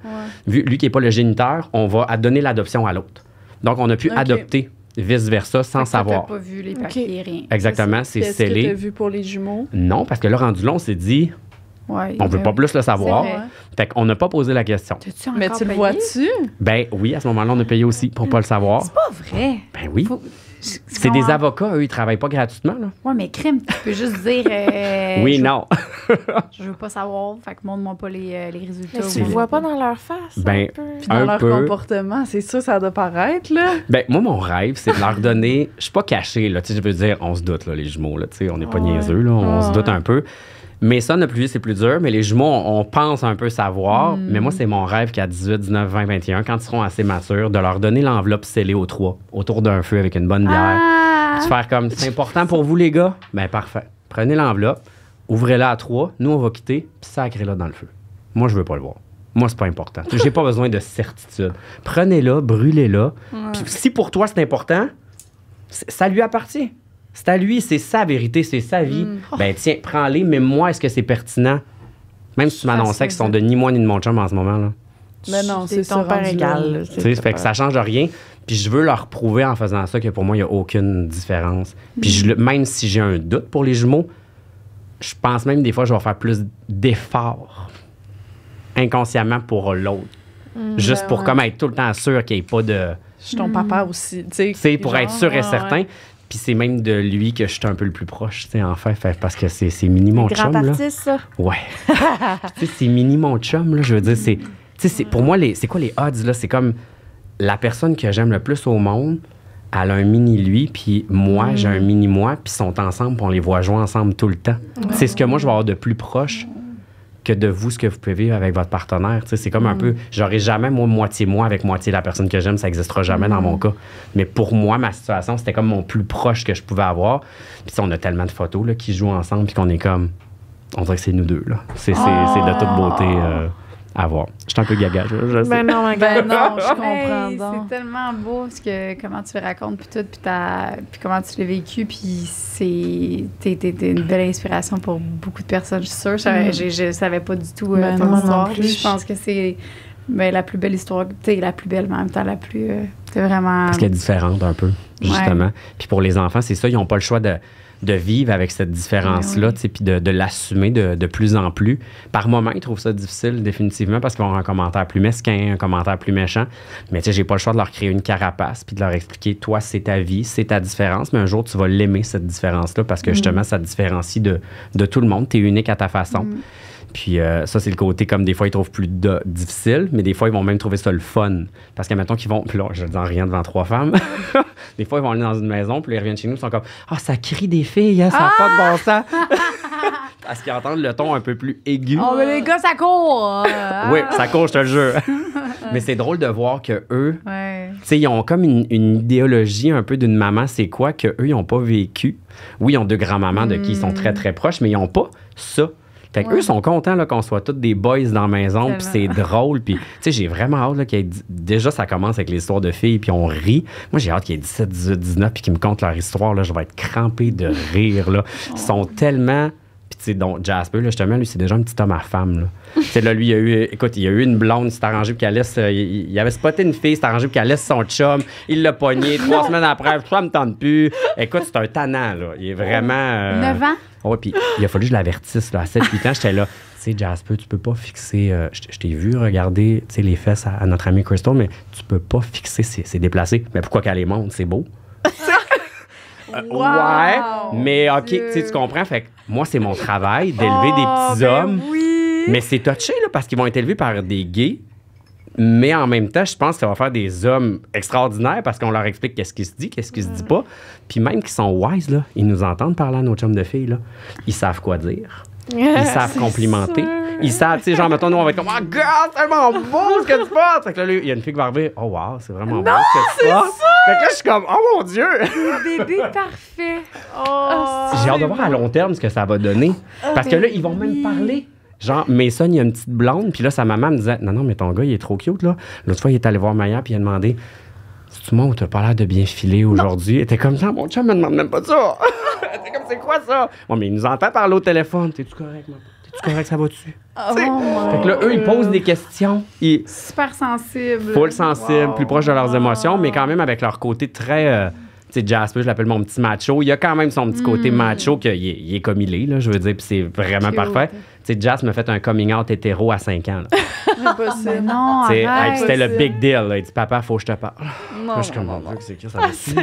lui qui n'est pas le géniteur, on va donner l'adoption à l'autre. Donc, on a pu adopter vice-versa sans savoir. pas vu les papiers, rien. Exactement, c'est scellé. Est-ce que vu pour les jumeaux? Non, parce que Laurent rendu long, on s'est dit, on ne veut pas plus le savoir. Fait qu'on n'a pas posé la question. mais tu le vois-tu? Ben oui, à ce moment-là, on a payé aussi pour ne pas le savoir. C'est pas vrai. Ben oui. C'est des avocats, eux, ils travaillent pas gratuitement. Oui, Ouais, mais crime, tu peux juste dire. Euh, <laughs> oui, non. <laughs> je veux pas savoir, fait que montre-moi pas les, euh, les résultats. Mais tu vois pas dans leur face. un ben, peu. dans leur comportement, c'est sûr, ça doit paraître, là. Ben, moi, mon rêve, c'est de leur donner. Je suis pas caché, Tu sais, je veux dire, on se doute, là, les jumeaux, là. on n'est pas niaiseux, là. On se doute un peu ça, le plus vite, c'est plus dur, mais les jumeaux, on, pense un peu savoir. Hmm. Mais moi, c'est mon rêve qu'à 18, 19, 20, 21, quand ils seront assez matures, de leur donner l'enveloppe scellée au trois, autour d'un feu avec une bonne bière. Ah! faire comme, c'est important pour vous, les gars? ben parfait. Prenez l'enveloppe, ouvrez-la à trois, nous, on va quitter, puis sacrez-la dans le feu. Moi, je veux pas le voir. Moi, c'est pas important. J'ai pas <laughs> besoin de certitude. Prenez-la, brûlez-la. si pour toi, c'est important, ça lui appartient. C'est à lui, c'est sa vérité, c'est sa vie. Mm. Ben oh. tiens, prends-les, mais moi, est-ce que c'est pertinent? Même si tu m'annonçais qu'ils sont de ni moi ni de mon chum en ce moment, là. Mais ben non, c'est ton père égal. fait que ça change rien. Puis je veux leur prouver en faisant ça que pour moi, il n'y a aucune différence. Puis mm. même si j'ai un doute pour les jumeaux, je pense même des fois, je vais faire plus d'efforts inconsciemment pour l'autre. Mm. Juste ben pour comme être tout le temps sûr qu'il n'y ait pas de. Je suis ton papa aussi. Tu sais, pour être sûr et certain. Puis c'est même de lui que je suis un peu le plus proche, tu sais, en fait, parce que c'est, c'est mini mon chum. Grand Ouais. <laughs> tu sais, c'est mini mon chum, là. Je veux dire, c'est. Tu sais, pour moi, c'est quoi les odds, là? C'est comme la personne que j'aime le plus au monde, elle a un mini lui, puis moi, j'ai mm. un mini moi, puis ils sont ensemble, puis on les voit jouer ensemble tout le temps. C'est ce que moi, je vais avoir de plus proche que de vous, ce que vous pouvez vivre avec votre partenaire. C'est comme un mm. peu, J'aurais jamais moi moitié moi avec moitié la personne que j'aime, ça n'existera jamais dans mm. mon cas. Mais pour moi, ma situation, c'était comme mon plus proche que je pouvais avoir. Puis on a tellement de photos qui jouent ensemble, puis qu'on est comme, on dirait que c'est nous deux. là. C'est de toute beauté. Ah. Euh, à Je suis un peu gaga. Je, je ben, non, ben, non, <laughs> je comprends. c'est tellement beau ce que, comment tu le racontes, puis tout, puis, puis comment tu l'as vécu, puis c'est. T'es, une belle inspiration pour beaucoup de personnes, je suis sûre. Mm. Je, savais pas du tout euh, ben ton non, histoire. Je pense que c'est ben, la plus belle histoire, tu la plus belle, en même temps, la plus. c'est euh, vraiment. Parce qu'elle est différente un peu, justement. Puis pour les enfants, c'est ça, ils n'ont pas le choix de de vivre avec cette différence-là, ben puis de, l'assumer de, plus en plus. Par moment, ils trouvent ça difficile, définitivement, parce qu'ils vont avoir un commentaire plus mesquin, un commentaire plus méchant. Mais tu sais, j'ai pas le choix de leur créer une carapace, puis de leur expliquer, toi, c'est ta vie, c'est ta différence, mais un jour, tu vas l'aimer, cette différence-là, parce que mm. justement, ça te différencie de, tout le monde. Tu es unique à ta façon. Mm. Puis euh, ça, c'est le côté comme des fois, ils trouvent plus difficile, mais des fois, ils vont même trouver ça le fun. Parce que maintenant qu'ils vont. Puis là, je dis rien devant trois femmes. <laughs> des fois, ils vont aller dans une maison, puis ils reviennent chez nous, ils sont comme Ah, ça crie des filles, hein, ça n'a pas de bon sens. Ah! <laughs> parce qu'ils entendent le ton un peu plus aigu. Oh, mais les gars, ça court! <laughs> oui, ça court, je te le jure. mais c'est drôle de voir que eux, sais, ils ont comme une, idéologie un peu d'une maman, c'est quoi, que eux, ils n'ont pas vécu. Oui, ils ont deux grands-mamans de qui ils sont mm. très, très proches, mais ils n'ont pas ça eux sont contents là, qu'on soit tous des boys dans la maison, puis c'est drôle. Puis, tu sais, j'ai vraiment hâte qu'il y Déjà, ça commence avec l'histoire de filles, puis on rit. Moi, j'ai hâte qu'il y ait 17, 18, 19, puis qu'ils me content leur histoire, là, je vais être crampé de rire. Là. Ils oh. sont tellement donc Jasper, là, justement, lui, c'est déjà un petit homme à femme. Là. <laughs> là, lui, il a eu, écoute, il a eu une blonde, s'est arrangé pour qu'elle laisse. Euh, il, avait spoté une fille, s'est arrangé pour qu'elle laisse son chum. Il l'a pogné <laughs> trois semaines après, ça me tente plus. Écoute, c'est un tannant, là. Il est vraiment. 9 euh, ans? Oui, puis il a fallu que je l'avertisse. À 7-8 ans, j'étais là. <laughs> Tu sais, Jasper, tu peux pas fixer. Euh, je t'ai vu regarder les fesses à, notre ami Crystal, mais tu peux pas fixer. C'est déplacé. Mais pourquoi qu'elle les monte? C'est beau. Euh, ouais. Mais OK, tu comprends. Fait moi, c'est mon travail oh, d'élever des ben petits hommes. Mais c'est touché, parce qu'ils vont être élevés par des gays. Mais en même temps, je pense que ça va faire des hommes extraordinaires parce qu'on leur explique qu'est-ce qui se dit, qu'est-ce qui se dit pas. Puis même qu'ils sont wise, là, ils nous entendent parler à nos chums de filles. Là. Ils savent quoi dire. ils savent <laughs> complimenter. Ils savent, tu sais, genre, mettons, nous, on va être comme, oh, c'est tellement beau ce que tu portes. Fait que là, il y a une fille qui va arriver, oh, wow, c'est vraiment beau ce que tu portes. Fait que là, je suis comme, oh mon Dieu. bébé <laughs> parfait. Oh, J'ai hâte de voir à long terme ce que ça va donner. Oh, Parce que là, ben ils vont même parler. Genre, Mason, il y a une petite blonde, puis là, sa maman me disait Non, non, mais ton gars, il est trop cute, là. L'autre fois, il est allé voir Maya, puis il a demandé cest le moi tu t'as pas l'air de bien filer aujourd'hui Elle était comme ça, mon chum me demande même pas ça. <laughs> comme C'est quoi ça Bon, mais il nous entend parler au téléphone. T'es-tu correct, moi tu que ça va dessus? Ah, oh fait que là, eux, ils posent des questions. Super sensibles. Full sensible, plus proche de leurs émotions, mais quand même avec leur côté très. Euh, tu sais, Jasper, je l'appelle mon petit macho. Il a quand même son petit côté mm. macho, qu'il est, comme il est, là, je veux dire, puis c'est vraiment parfait sais, Jazz me fait un coming out hétéro à 5 ans. Impossible. <laughs> Ah, non, C'était le big deal. Il dit Papa, faut que je te parle. Moi, je suis comme, oh, c'est qui ça? aussi?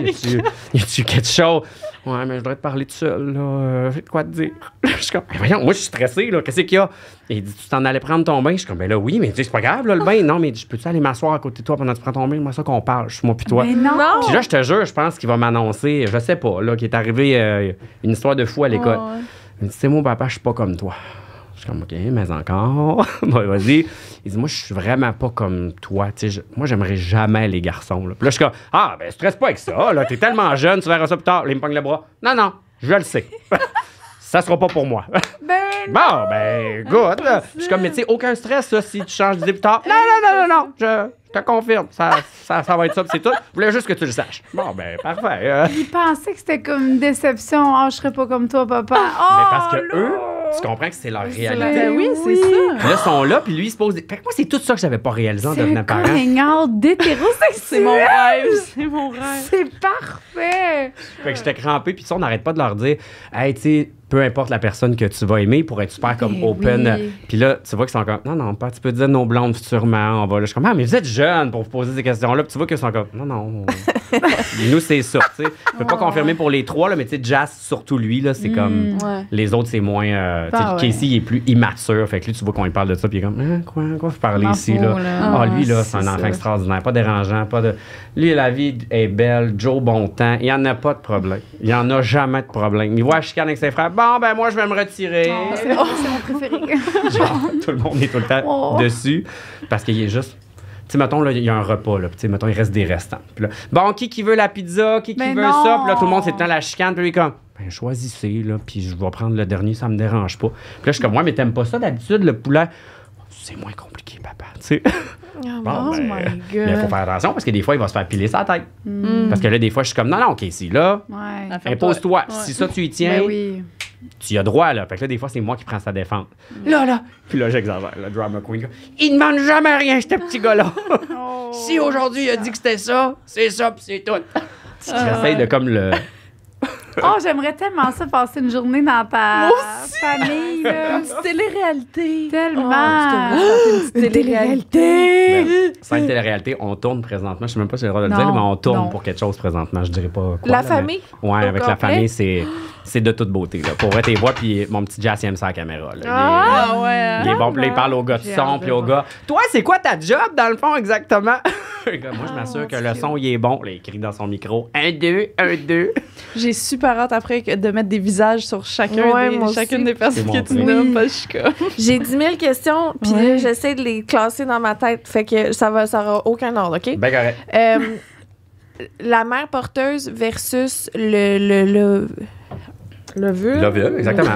Ah, » y a-tu quelque chose? Ouais, mais je devrais te parler tout seul. Euh, j'ai quoi te dire. <laughs> je suis comme, voyons, moi, je suis stressé. Qu'est-ce qu'il y a? il dit Tu t'en allais prendre ton bain? Je suis comme, ben là, oui, mais c'est pas grave, le bain. Non, mais je peux-tu aller m'asseoir à côté de toi pendant que tu prends ton bain? Moi, ça qu'on parle. Je suis moi, puis toi. Mais non. Puis là, je te jure, je pense qu'il va m'annoncer, je sais pas, là, qu'il est arrivé euh, une histoire de fou à l'école. Il dit C'est mon papa, je suis pas comme toi. Je suis comme, OK, mais encore. <laughs> bon, vas-y. Il dit, moi, je suis vraiment pas comme toi. sais, moi, j'aimerais jamais les garçons. Là. Puis là, je suis comme, ah, ben, stresse pas avec ça. Là, t'es tellement jeune, tu verras ça plus tard. il me pogne le bras. Non, non, je le sais. <laughs> ça sera pas pour moi. <laughs> Ben, bon, ben, good. Je suis comme, mais tu sais, aucun stress, ça, si tu changes d'idée plus tard. Non, non, non, non, non, je, te confirme. Ça, ça, ça va être ça, c'est tout. Je voulais juste que tu le saches. Bon, ben, parfait. Il Ils que c'était comme une déception. Oh, je serais pas comme toi, papa. mais oh, parce que eux, tu comprends que c'est leur réalité. Ben oui, c'est ça. Là, ils sont là, puis lui, il se pose Fait que moi, c'est tout ça que j'avais pas réalisé en devenant parent. C'est C'est mon rêve. C'est mon rêve. C'est parfait. Fait que j'étais crampé, puis ça, on n'arrête pas de leur dire, hey, tu sais, peu importe la personne que tu vas aimer pour être super comme ben open. Puis là, tu vois qu'ils sont encore... non, non, pas, tu peux dire non blonde sûrement. On va là. Je suis comme, ah, mais vous êtes jeune pour vous poser ces questions-là. Puis tu vois qu'ils sont encore... non, non. <laughs> nous, c'est sûr. tu sais. Je peux pas confirmer pour les trois, là, mais tu sais, Jazz, surtout lui, là, c'est mm, comme, les autres, c'est moins. Euh, ah, Casey, il est plus immature. Fait que lui, tu vois qu'on lui parle de ça. Puis il est comme, Hein, quoi, quoi, vous parlez ici, là. Ah, lui, là, ah, c'est un enfant extraordinaire, pas dérangeant, pas de. Lui, la vie est belle, Joe Bontemps. Il n'y en a pas de problème. Il n'y en a jamais de problème. Il voit chicane avec ses frères. Bon, ben moi, je vais me retirer. Oh, c'est mon préféré. <laughs> tout le monde est tout le temps oh. dessus parce qu'il est juste tu sais, mettons, il y a un repas, là, tu sais, mettons, il reste des restants. Puis bon, qui qui veut la pizza, qui qui ben veut ça, puis là, tout le monde, s'étend à la chicane, puis lui, comme, ben, choisissez, là, puis je vais prendre le dernier, ça me dérange pas. Puis là, je suis comme, ouais, mais t'aimes pas ça d'habitude, le poulet? c'est moins compliqué, papa. Tu sais. <laughs> Ah, oh, ben, my God. Mais il faut faire attention parce que des fois, il va se faire piler sa tête. Hmm. Parce que là, des fois, je suis comme, non, non, OK, si là, ouais. impose-toi. Si ça, tu y tiens, ben tu y as droit, là. Fait que là, des fois, c'est moi qui prends sa défense. Hmm. Là, là. Puis là, j'exagère. Le drama queen, il ne demande jamais rien, ce petit gars-là. <laughs> si aujourd'hui, il a dit que c'était ça, c'est ça, puis c'est tout. Tu ah. essayes de comme le. Oh, j'aimerais tellement ça passer une journée dans ta famille. Une télé-réalité. Tellement. une petite télé-réalité. Oh, une télé réalité on tourne présentement. Je sais même pas si j'ai le droit de le dire, mais on tourne pour quelque chose présentement. Je dirais pas quoi. La famille? Oui, Ouais, avec la famille, c'est c'est de toute beauté. Là. Pour vrai, t'es voix, puis mon petit Jazz, aime ça la caméra. Là. Ah, il, ouais. est hein? bon, ah, parle au gars de son, puis au gars. Toi, c'est quoi ta job, dans le fond, exactement? <laughs> Moi, je ah, m'assure que le son, il est bon. Là, il crie dans son micro. Un, deux, un, deux. J'ai super hâte après de mettre des visages sur chacun chacune des personnes que tu nommes, <laughs> J'ai 10 000 questions, puis j'essaie de les classer dans ma tête. Fait que ça va, ça aura aucun ordre, OK? Ben, correct. Euh, la mère porteuse versus le, le L'ovule, exactement.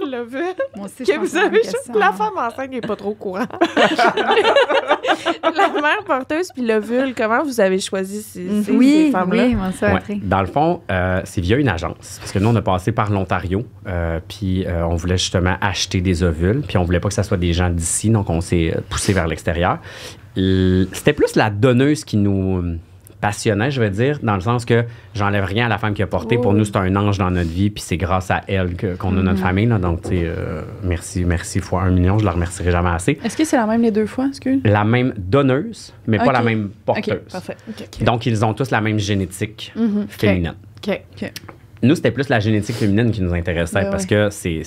L'ovule, <laughs> que vous avez juste. La femme enceinte n'est pas trop courante. courant. <laughs> la mère porteuse puis l'ovule, comment vous avez choisi ces, mhm. ces, femmes-là? Oui, oui, ça Dans le fond, euh, c'est via une agence. Parce que nous, on a passé par l'Ontario. Euh, puis euh, on voulait justement acheter des ovules. Puis on voulait pas que ça soit des gens d'ici. Donc on s'est poussé vers l'extérieur. C'était plus la donneuse qui nous passionné, je veux dire, dans le sens que j'enlève rien à la femme qui a porté. Pour oh. nous, c'est un ange dans notre vie, puis c'est grâce à elle que, qu'on a notre mm-hmm. famille. Là. donc, tu euh, merci, merci fois un million, je la remercierai jamais assez. Est-ce que c'est la même les deux fois, que La même donneuse, mais pas la même porteuse. donc, ils ont tous la même génétique mm-hmm. féminine. Nous, c'était plus la génétique féminine qui nous intéressait, ben parce que c'est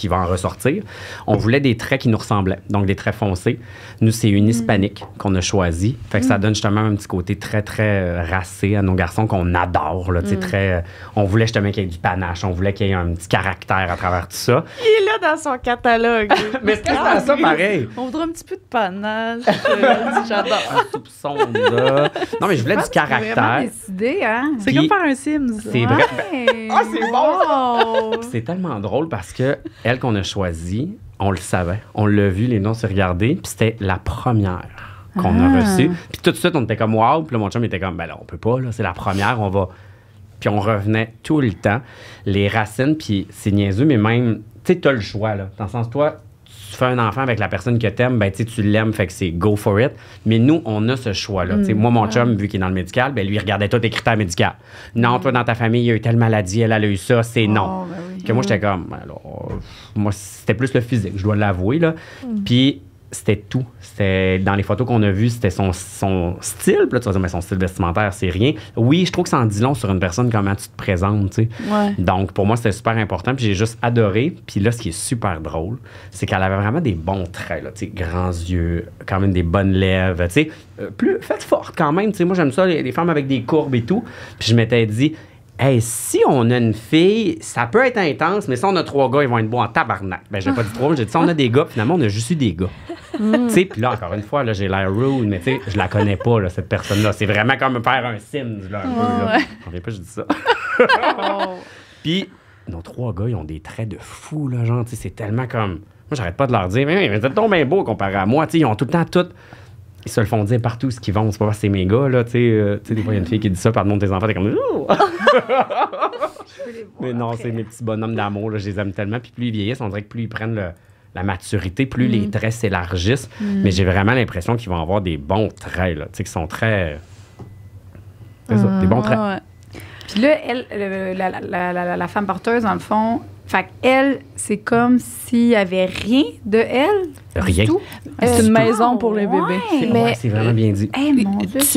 qui va en ressortir. On voulait des traits qui nous ressemblaient, donc des traits foncés. Nous, c'est une hmm. hispanique qu'on a choisie. Fait que ça hmm. donne justement un petit côté très, très euh, racé à nos garçons qu'on adore. Hmm. Euh, on voulait justement qu'il y ait du panache, on voulait qu'il y ait un petit caractère à travers tout ça. Il est là dans son catalogue. <laughs> Mais c'est ah, ça pareil. On voudrait un petit peu de panache. Euh, <laughs> j'adore. Un ah, soupçon là. Non, mais je voulais du caractère. Hein. C'est comme faire un Sims. C'est vrai. Ben, ah, c'est bon! c'est tellement drôle parce que qu'on a choisi, on le savait. On l'a vu, les noms se regardaient, puis c'était la première qu'on a ah. reçue. Puis tout de suite, on était comme wow, puis là, mon chum était comme ben là, on peut pas, là, c'est la première, on va. Puis on revenait tout le temps. Les racines, puis c'est niaiseux, mais même, tu sais, t'as le choix, là. Dans le sens, toi, tu fais un enfant avec la personne que t'aimes, ben tu l'aimes, fait que c'est go for it. Mais nous, on a ce choix-là. Mm. Moi, mon chum, vu qu'il est dans le médical, ben lui, il regardait tous tes critères médicaux. Non, mm. toi, dans ta famille, il y a eu telle maladie, elle, a eu ça, c'est ah, non. Ben que moi, j'étais mm. comme, alors, moi, c'était plus le physique, je dois l'avouer, là. Puis, c'était tout. c'est dans les photos qu'on a vues, c'était son, style. Puis tu vas dire, mais son style vestimentaire, c'est rien. Oui, je trouve que ça en dit long sur une personne, comment tu te présentes. Donc, pour moi, c'était super important. Puis j'ai juste adoré. Puis là, ce qui est super drôle, c'est qu'elle avait vraiment des bons traits. tu grands yeux, quand même des bonnes lèvres. Tu euh, plus, faites forte quand même. moi, j'aime ça, les, femmes avec des courbes et tout. Puis je m'étais dit, Hey, si on a une fille, ça peut être intense, mais si on a trois gars, ils vont être bons en tabarnak. Ben, j'ai pas dit trois, j'ai dit si on a des gars, finalement, on a juste eu des gars. Mm. Tu sais, puis là, encore une fois, là, j'ai l'air rude, mais tu sais, je la connais pas, là, cette personne-là. C'est vraiment comme faire un Sims, là, un peu, pas, je dis ça. Oh. <laughs> Puis, nos trois gars, ils ont des traits de fou, là, genre, tu sais, c'est tellement comme. Moi, j'arrête pas de leur dire, mais, mais, mais bien beau comparé à moi, tu sais, ils ont tout le temps toutes ils se le font dire partout ce qu'ils vont. C'est pas parce que c'est mes gars, là. Tu sais, euh, des fois, il y a une fille qui dit ça, par le monde des enfants, t'es comme. <laughs> mais non, c'est mes petits bonhommes d'amour, là. Je les aime tellement. Puis plus ils vieillissent, on dirait que plus ils prennent la maturité, plus les mm. traits s'élargissent. Mm. Mais j'ai vraiment l'impression qu'ils vont avoir des bons traits, là. Tu sais, qui sont très. C'est ça, des bons ah, traits. Puis là, elle, la, la, la, la femme porteuse, dans le fond, fait elle, c'est comme s'il n'y avait rien de elle. Rien. Euh, c'est une maison pour les ah, bébés. c'est vraiment bien dit. Eh,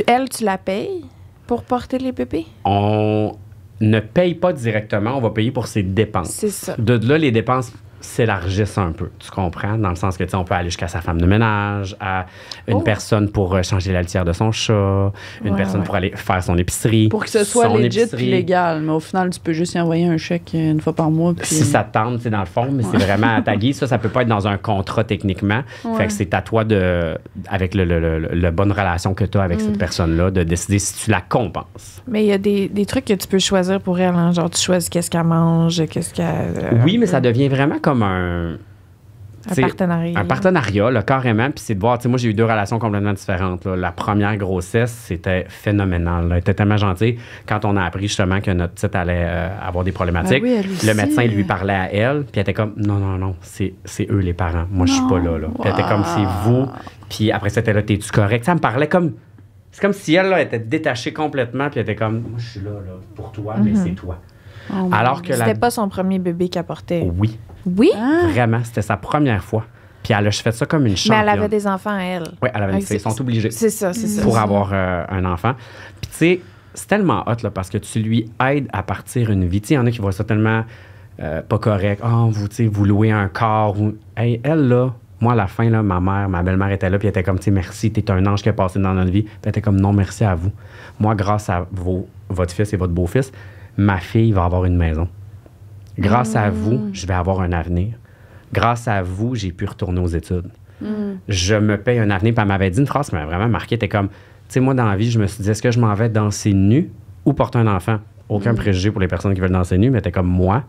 elle, tu la payes pour porter les bébés? On ne paye pas directement, on va payer pour ses dépenses. C'est ça. De là, les dépenses s'élargissent un peu, tu comprends? Dans le sens que, tu sais, on peut aller jusqu'à sa femme de ménage, à une oh! personne pour euh, changer la litière de son chat, une personne pour aller faire son épicerie. Pour que ce soit legit et légal, mais au final, tu peux juste y envoyer un chèque euh, une fois par mois. Si ça tente, c'est dans le fond, mais c'est vraiment à ta guise. <laughs> Ça, ça peut pas être dans un contrat techniquement. Fait que c'est à toi de, avec le, bonne relation que tu as avec cette mm. personne-là, de décider si tu la compenses. Mais il y a des, des, trucs que tu peux choisir pour elle, hein. genre tu choisis qu'est-ce qu'elle mange, qu'est-ce qu'elle... Euh, oui, mais ça devient vraiment comme un. Un partenariat. Un partenariat, là, carrément. Puis c'est de voir, tu sais, moi, j'ai eu deux relations complètement différentes. La première grossesse, c'était phénoménal. Elle était tellement gentille. Quand on a appris justement que notre petite allait euh, avoir des problématiques, ben le médecin lui parlait à elle, puis elle était comme Non, non, non, c'est eux les parents. Moi, je suis pas là. Puis elle était comme C'est vous. Puis après, c'était là, t'es-tu correct? Ça me parlait comme. C'est comme si elle était détachée complètement, puis elle était comme Moi, je suis là, pour toi, mais mhm. c'est toi. Oh Alors que C'était pas son premier bébé qu'elle portait. Oui. Oui. Ah. Vraiment, c'était sa première fois. Puis elle a fait ça comme une championne. Mais elle avait des enfants, elle. Oui, elle avait ah, des Ils sont obligés. C'est ça, c'est ça. Pour avoir euh, un enfant. Puis tu sais, c'est tellement hot, parce que tu lui aides à partir une vie. Tu il y en a qui voient ça tellement euh, pas correct. Oh, vous, tu vous louez un corps. elle, là, moi, à la fin, là, ma mère, ma belle-mère était là, puis elle était comme, tu sais, merci, t'es un ange qui est passé dans notre vie. Puis elle était comme, non, merci à vous. Moi, grâce à votre fils et votre beau-fils, ma fille va avoir une maison. Grâce à vous, mm. je vais avoir un avenir. Grâce à vous, j'ai pu retourner aux études. Mm. Je me paye un avenir. Puis elle m'avait dit une phrase qui m'a vraiment marqué. T'es comme, tu sais, moi, dans la vie, je me suis dit, est-ce que je m'en vais danser nu ou porter un enfant? Aucun mm. préjugé pour les personnes qui veulent danser nu, mais t'es comme, moi,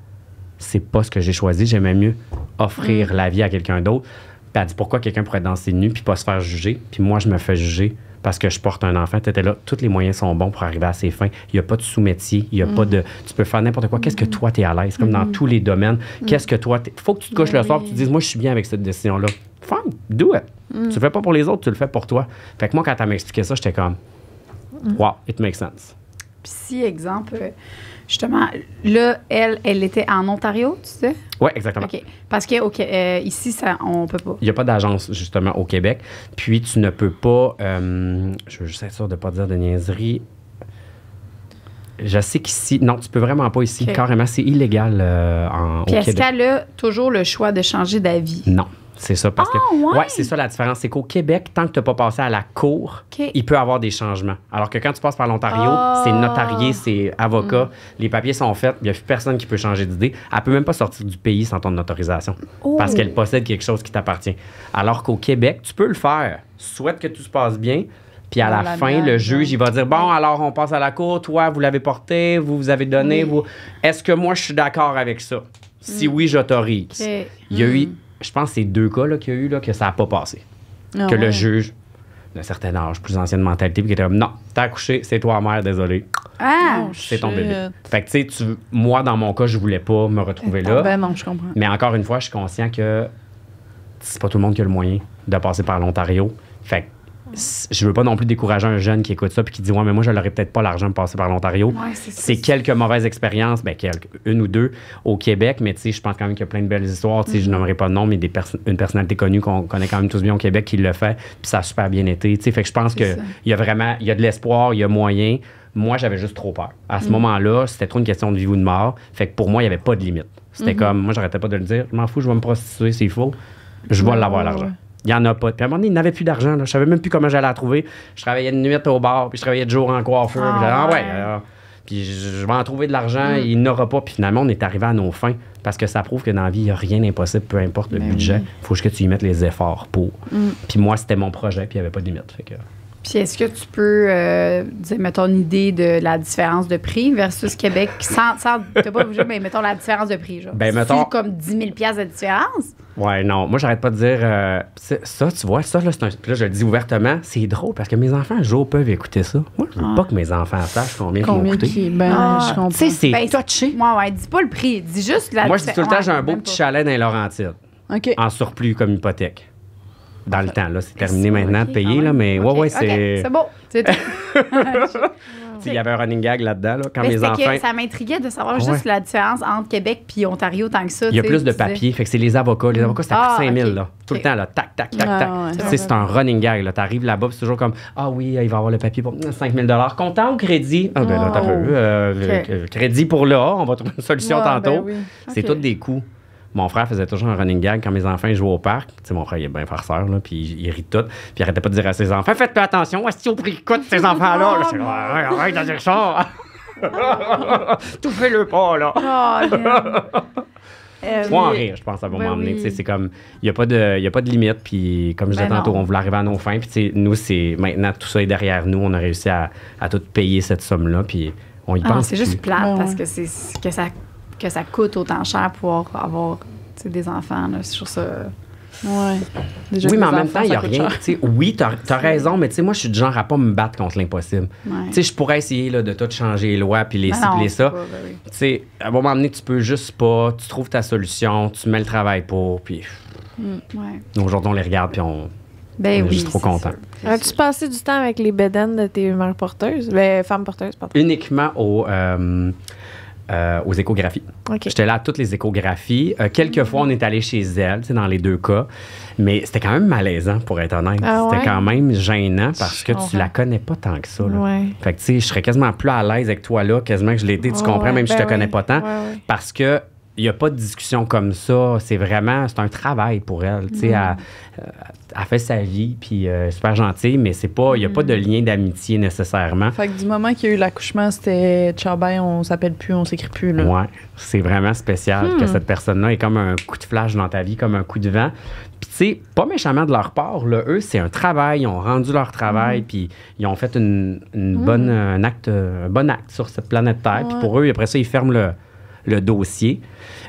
c'est pas ce que j'ai choisi. J'aimais mieux offrir la vie à quelqu'un d'autre. Puis elle dit, pourquoi quelqu'un pourrait danser nu puis pas se faire juger? Puis moi, je me fais juger parce que je porte un enfant, tu étais là, tous les moyens sont bons pour arriver à ses fins. Il n'y a pas de sous-métier, il y a pas de. Tu peux faire n'importe quoi. Qu'est-ce que mm-hmm. toi, tu es à l'aise? Comme dans mm-hmm. tous les domaines, mm-hmm. qu'est-ce que toi. Il faut que tu te couches le ben soir et tu te dises, moi, je suis bien avec cette décision-là. Fine, do it. Mm. Tu le fais pas pour les autres, tu le fais pour toi. Fait que moi, quand elle m'expliqué ça, j'étais comme, mm. wow, it makes sense. Puis si, exemple, justement, là, elle, elle était en Ontario, tu sais? Oui, exactement. OK. Parce que on euh, ici, ça, on peut pas. Il n'y a pas d'agence, justement, au Québec. Puis, tu ne peux pas. Euh, je veux juste être sûr de ne pas dire de niaiserie. Je sais qu'ici, non, tu peux vraiment pas ici. Carrément, c'est illégal euh, en, Puis est-ce qu'elle a toujours le choix de changer d'avis? Non. C'est ça, parce que. Ah, ouais, c'est ça la différence. C'est qu'au Québec, tant que tu n'as pas passé à la cour, il peut avoir des changements. Alors que quand tu passes par l'Ontario, ah. c'est notarié, c'est avocat, mm. les papiers sont faits, il n'y a personne qui peut changer d'idée. Elle peut même pas sortir du pays sans ton autorisation oh. parce qu'elle possède quelque chose qui t'appartient. Alors qu'au Québec, tu peux le faire. Souhaite que tout se passe bien, puis à la, fin, le juge, il va dire Bon, alors on passe à la cour, toi, vous l'avez porté, vous vous avez donné, vous. Est-ce que moi, je suis d'accord avec ça Si mm. oui, j'autorise. Il y a eu mm je pense que c'est deux cas là, qu'il y a eu là, que ça n'a pas passé. Ah que le juge d'un certain âge, plus ancienne mentalité, qui était comme non, t'as accouché, c'est toi mère, désolé. Ah, c'est ton bébé. Euh, fait que tu sais, moi dans mon cas, je voulais pas me retrouver là. Ah, ben non, je comprends. Mais encore une fois, je suis conscient que c'est pas tout le monde qui a le moyen de passer par l'Ontario. Fait que je veux pas non plus décourager un jeune qui écoute ça puis qui dit ouais mais moi je n'aurais peut-être pas l'argent de passer par l'Ontario. c'est quelques mauvaises expériences, ben une ou deux au Québec, mais tu sais je pense quand même qu'il y a plein de belles histoires. Tu sais je mm-hmm. n'aimerais pas de nom, mais une personnalité connue qu'on connaît quand même tous bien au Québec qui le fait puis ça a super bien été. Tu sais fait que je pense que il y a vraiment il y a de l'espoir, il y a moyen. Moi j'avais juste trop peur. À ce mm-hmm. moment-là c'était trop une question de vie ou de mort. Fait que pour moi il n'y avait pas de limite. C'était mm-hmm. comme moi j'arrêtais pas de le dire, je m'en fous, je vais me prostituer, c'est faux je vais l'avoir l'argent. Il n'y en a pas. Puis à un moment donné, il n'avait plus d'argent. Je savais même plus comment j'allais la trouver. Je travaillais de nuit au bar, puis je travaillais de jour en coiffeur. Ah, puis ah, ouais, puis je, vais en trouver de l'argent, mm. il n'aura pas. Puis finalement, on est arrivé à nos fins parce que ça prouve que dans la vie, il n'y a rien d'impossible, peu importe le ben budget. Il faut juste que tu y mettes les efforts pour. Mm. Puis moi, c'était mon projet, puis il n'y avait pas de limite. Puis est-ce que tu peux euh, dire, mettons, une idée de la différence de prix versus Québec sans. sans T'es pas obligé, mais mettons la différence de prix. Genre. Ben, comme 10 000 de différence? Ouais, non. Moi, j'arrête pas de dire. Euh, ça, tu vois, ça, là, un, là, je le dis ouvertement, c'est drôle parce que mes enfants, un jour, peuvent écouter ça. Moi, je veux ah. pas que mes enfants sachent combien, ils vont coûter. Ben, ah. je Tu sais, c'est ben, touché. Ouais, ouais, dis pas le prix, dis juste la Moi, je dis tout le temps, j'ai un beau petit chalet dans les Laurentides. En surplus comme hypothèque dans le temps. C'est terminé maintenant de ah payer, mais oui, ouais, ouais, c'est. c'est beau. <laughs> Il y avait un running gag là-dedans, quand mes enfants. Que ça m'intriguait de savoir juste la différence entre Québec et Ontario tant que ça. Il y a plus de papier, fait que c'est les avocats. Les mm. avocats, ça coûte 5000 ah, 000, Tout le temps, là, tac, tac, tac, ah, tac. c'est un running gag, tu arrives là-bas, c'est toujours comme Ah oui, il va avoir le papier pour 5000 Content ou crédit Ah, ben là, t'as oh. vu. Euh, euh, crédit pour là, on va trouver une solution ben tantôt. C'est tout des coûts. Mon frère faisait toujours un running gag quand mes enfants jouaient au parc. Tu sais, mon frère, il est bien farceur, là, puis il, rit tout. Puis il arrêtait pas de dire à ses enfants Faites plus attention, est-ce qu'ils ont ces enfants-là là, de dire ça Tout fait le pas, là. Oh, <laughs> euh, en rire, je pense, ça va ben C'est comme, il n'y a, pas de, a pas de limite. Puis, comme je disais ben tantôt, on voulait arriver à nos fins. Puis, nous, c'est maintenant, tout ça est derrière nous. On a réussi à, à tout payer cette somme-là. Puis, on y ah, pense. C'est juste plate parce que, que ça que ça coûte autant cher pour avoir des enfants. Là, sur ça. oui, mais en même temps, il n'y a rien. Oui, tu as, raison, mais moi, je suis du genre à pas me battre contre l'impossible. sais, Je pourrais essayer là, de tout changer les lois, puis les ben cibler ça. À un moment donné, tu peux juste pas, tu trouves ta solution, tu mets le travail pour, puis... Mm, aujourd'hui, on les regarde, puis on, ben est oui, trop content. As-tu passé du temps avec les bédaines de tes mères porteuses? Ben, femmes porteuses, pardon. Uniquement au... Euh, euh, aux échographies. Je J'étais là à toutes les échographies. Euh, quelquefois, quelques fois, on est allé chez elle, dans les deux cas. Mais c'était quand même malaisant, pour être honnête. Ah c'était quand même gênant parce que tu la connais pas tant que ça. Fait que, je serais quasiment plus à l'aise avec toi là, quasiment que je l'étais. Tu comprends, même si je te ben connais pas tant. Parce que il n'y a pas de discussion comme ça. C'est vraiment, c'est un travail pour elle. Tu mm. euh, elle, fait sa vie, puis euh, super gentille, mais c'est pas, il n'y a pas de mm. lien d'amitié nécessairement. Fait que du moment qu'il y a eu l'accouchement, c'était ciao, on s'appelle plus, on s'écrit plus. Là. c'est vraiment spécial que hmm. cette personne-là ait comme un coup de flash dans ta vie, comme un coup de vent. Puis tu sais, pas méchamment de leur part, là, eux, c'est un travail, ils ont rendu leur travail, mm. puis ils ont fait une, bonne, un, acte, un bon acte sur cette planète Terre. Puis pour eux, après ça, ils ferment le le dossier.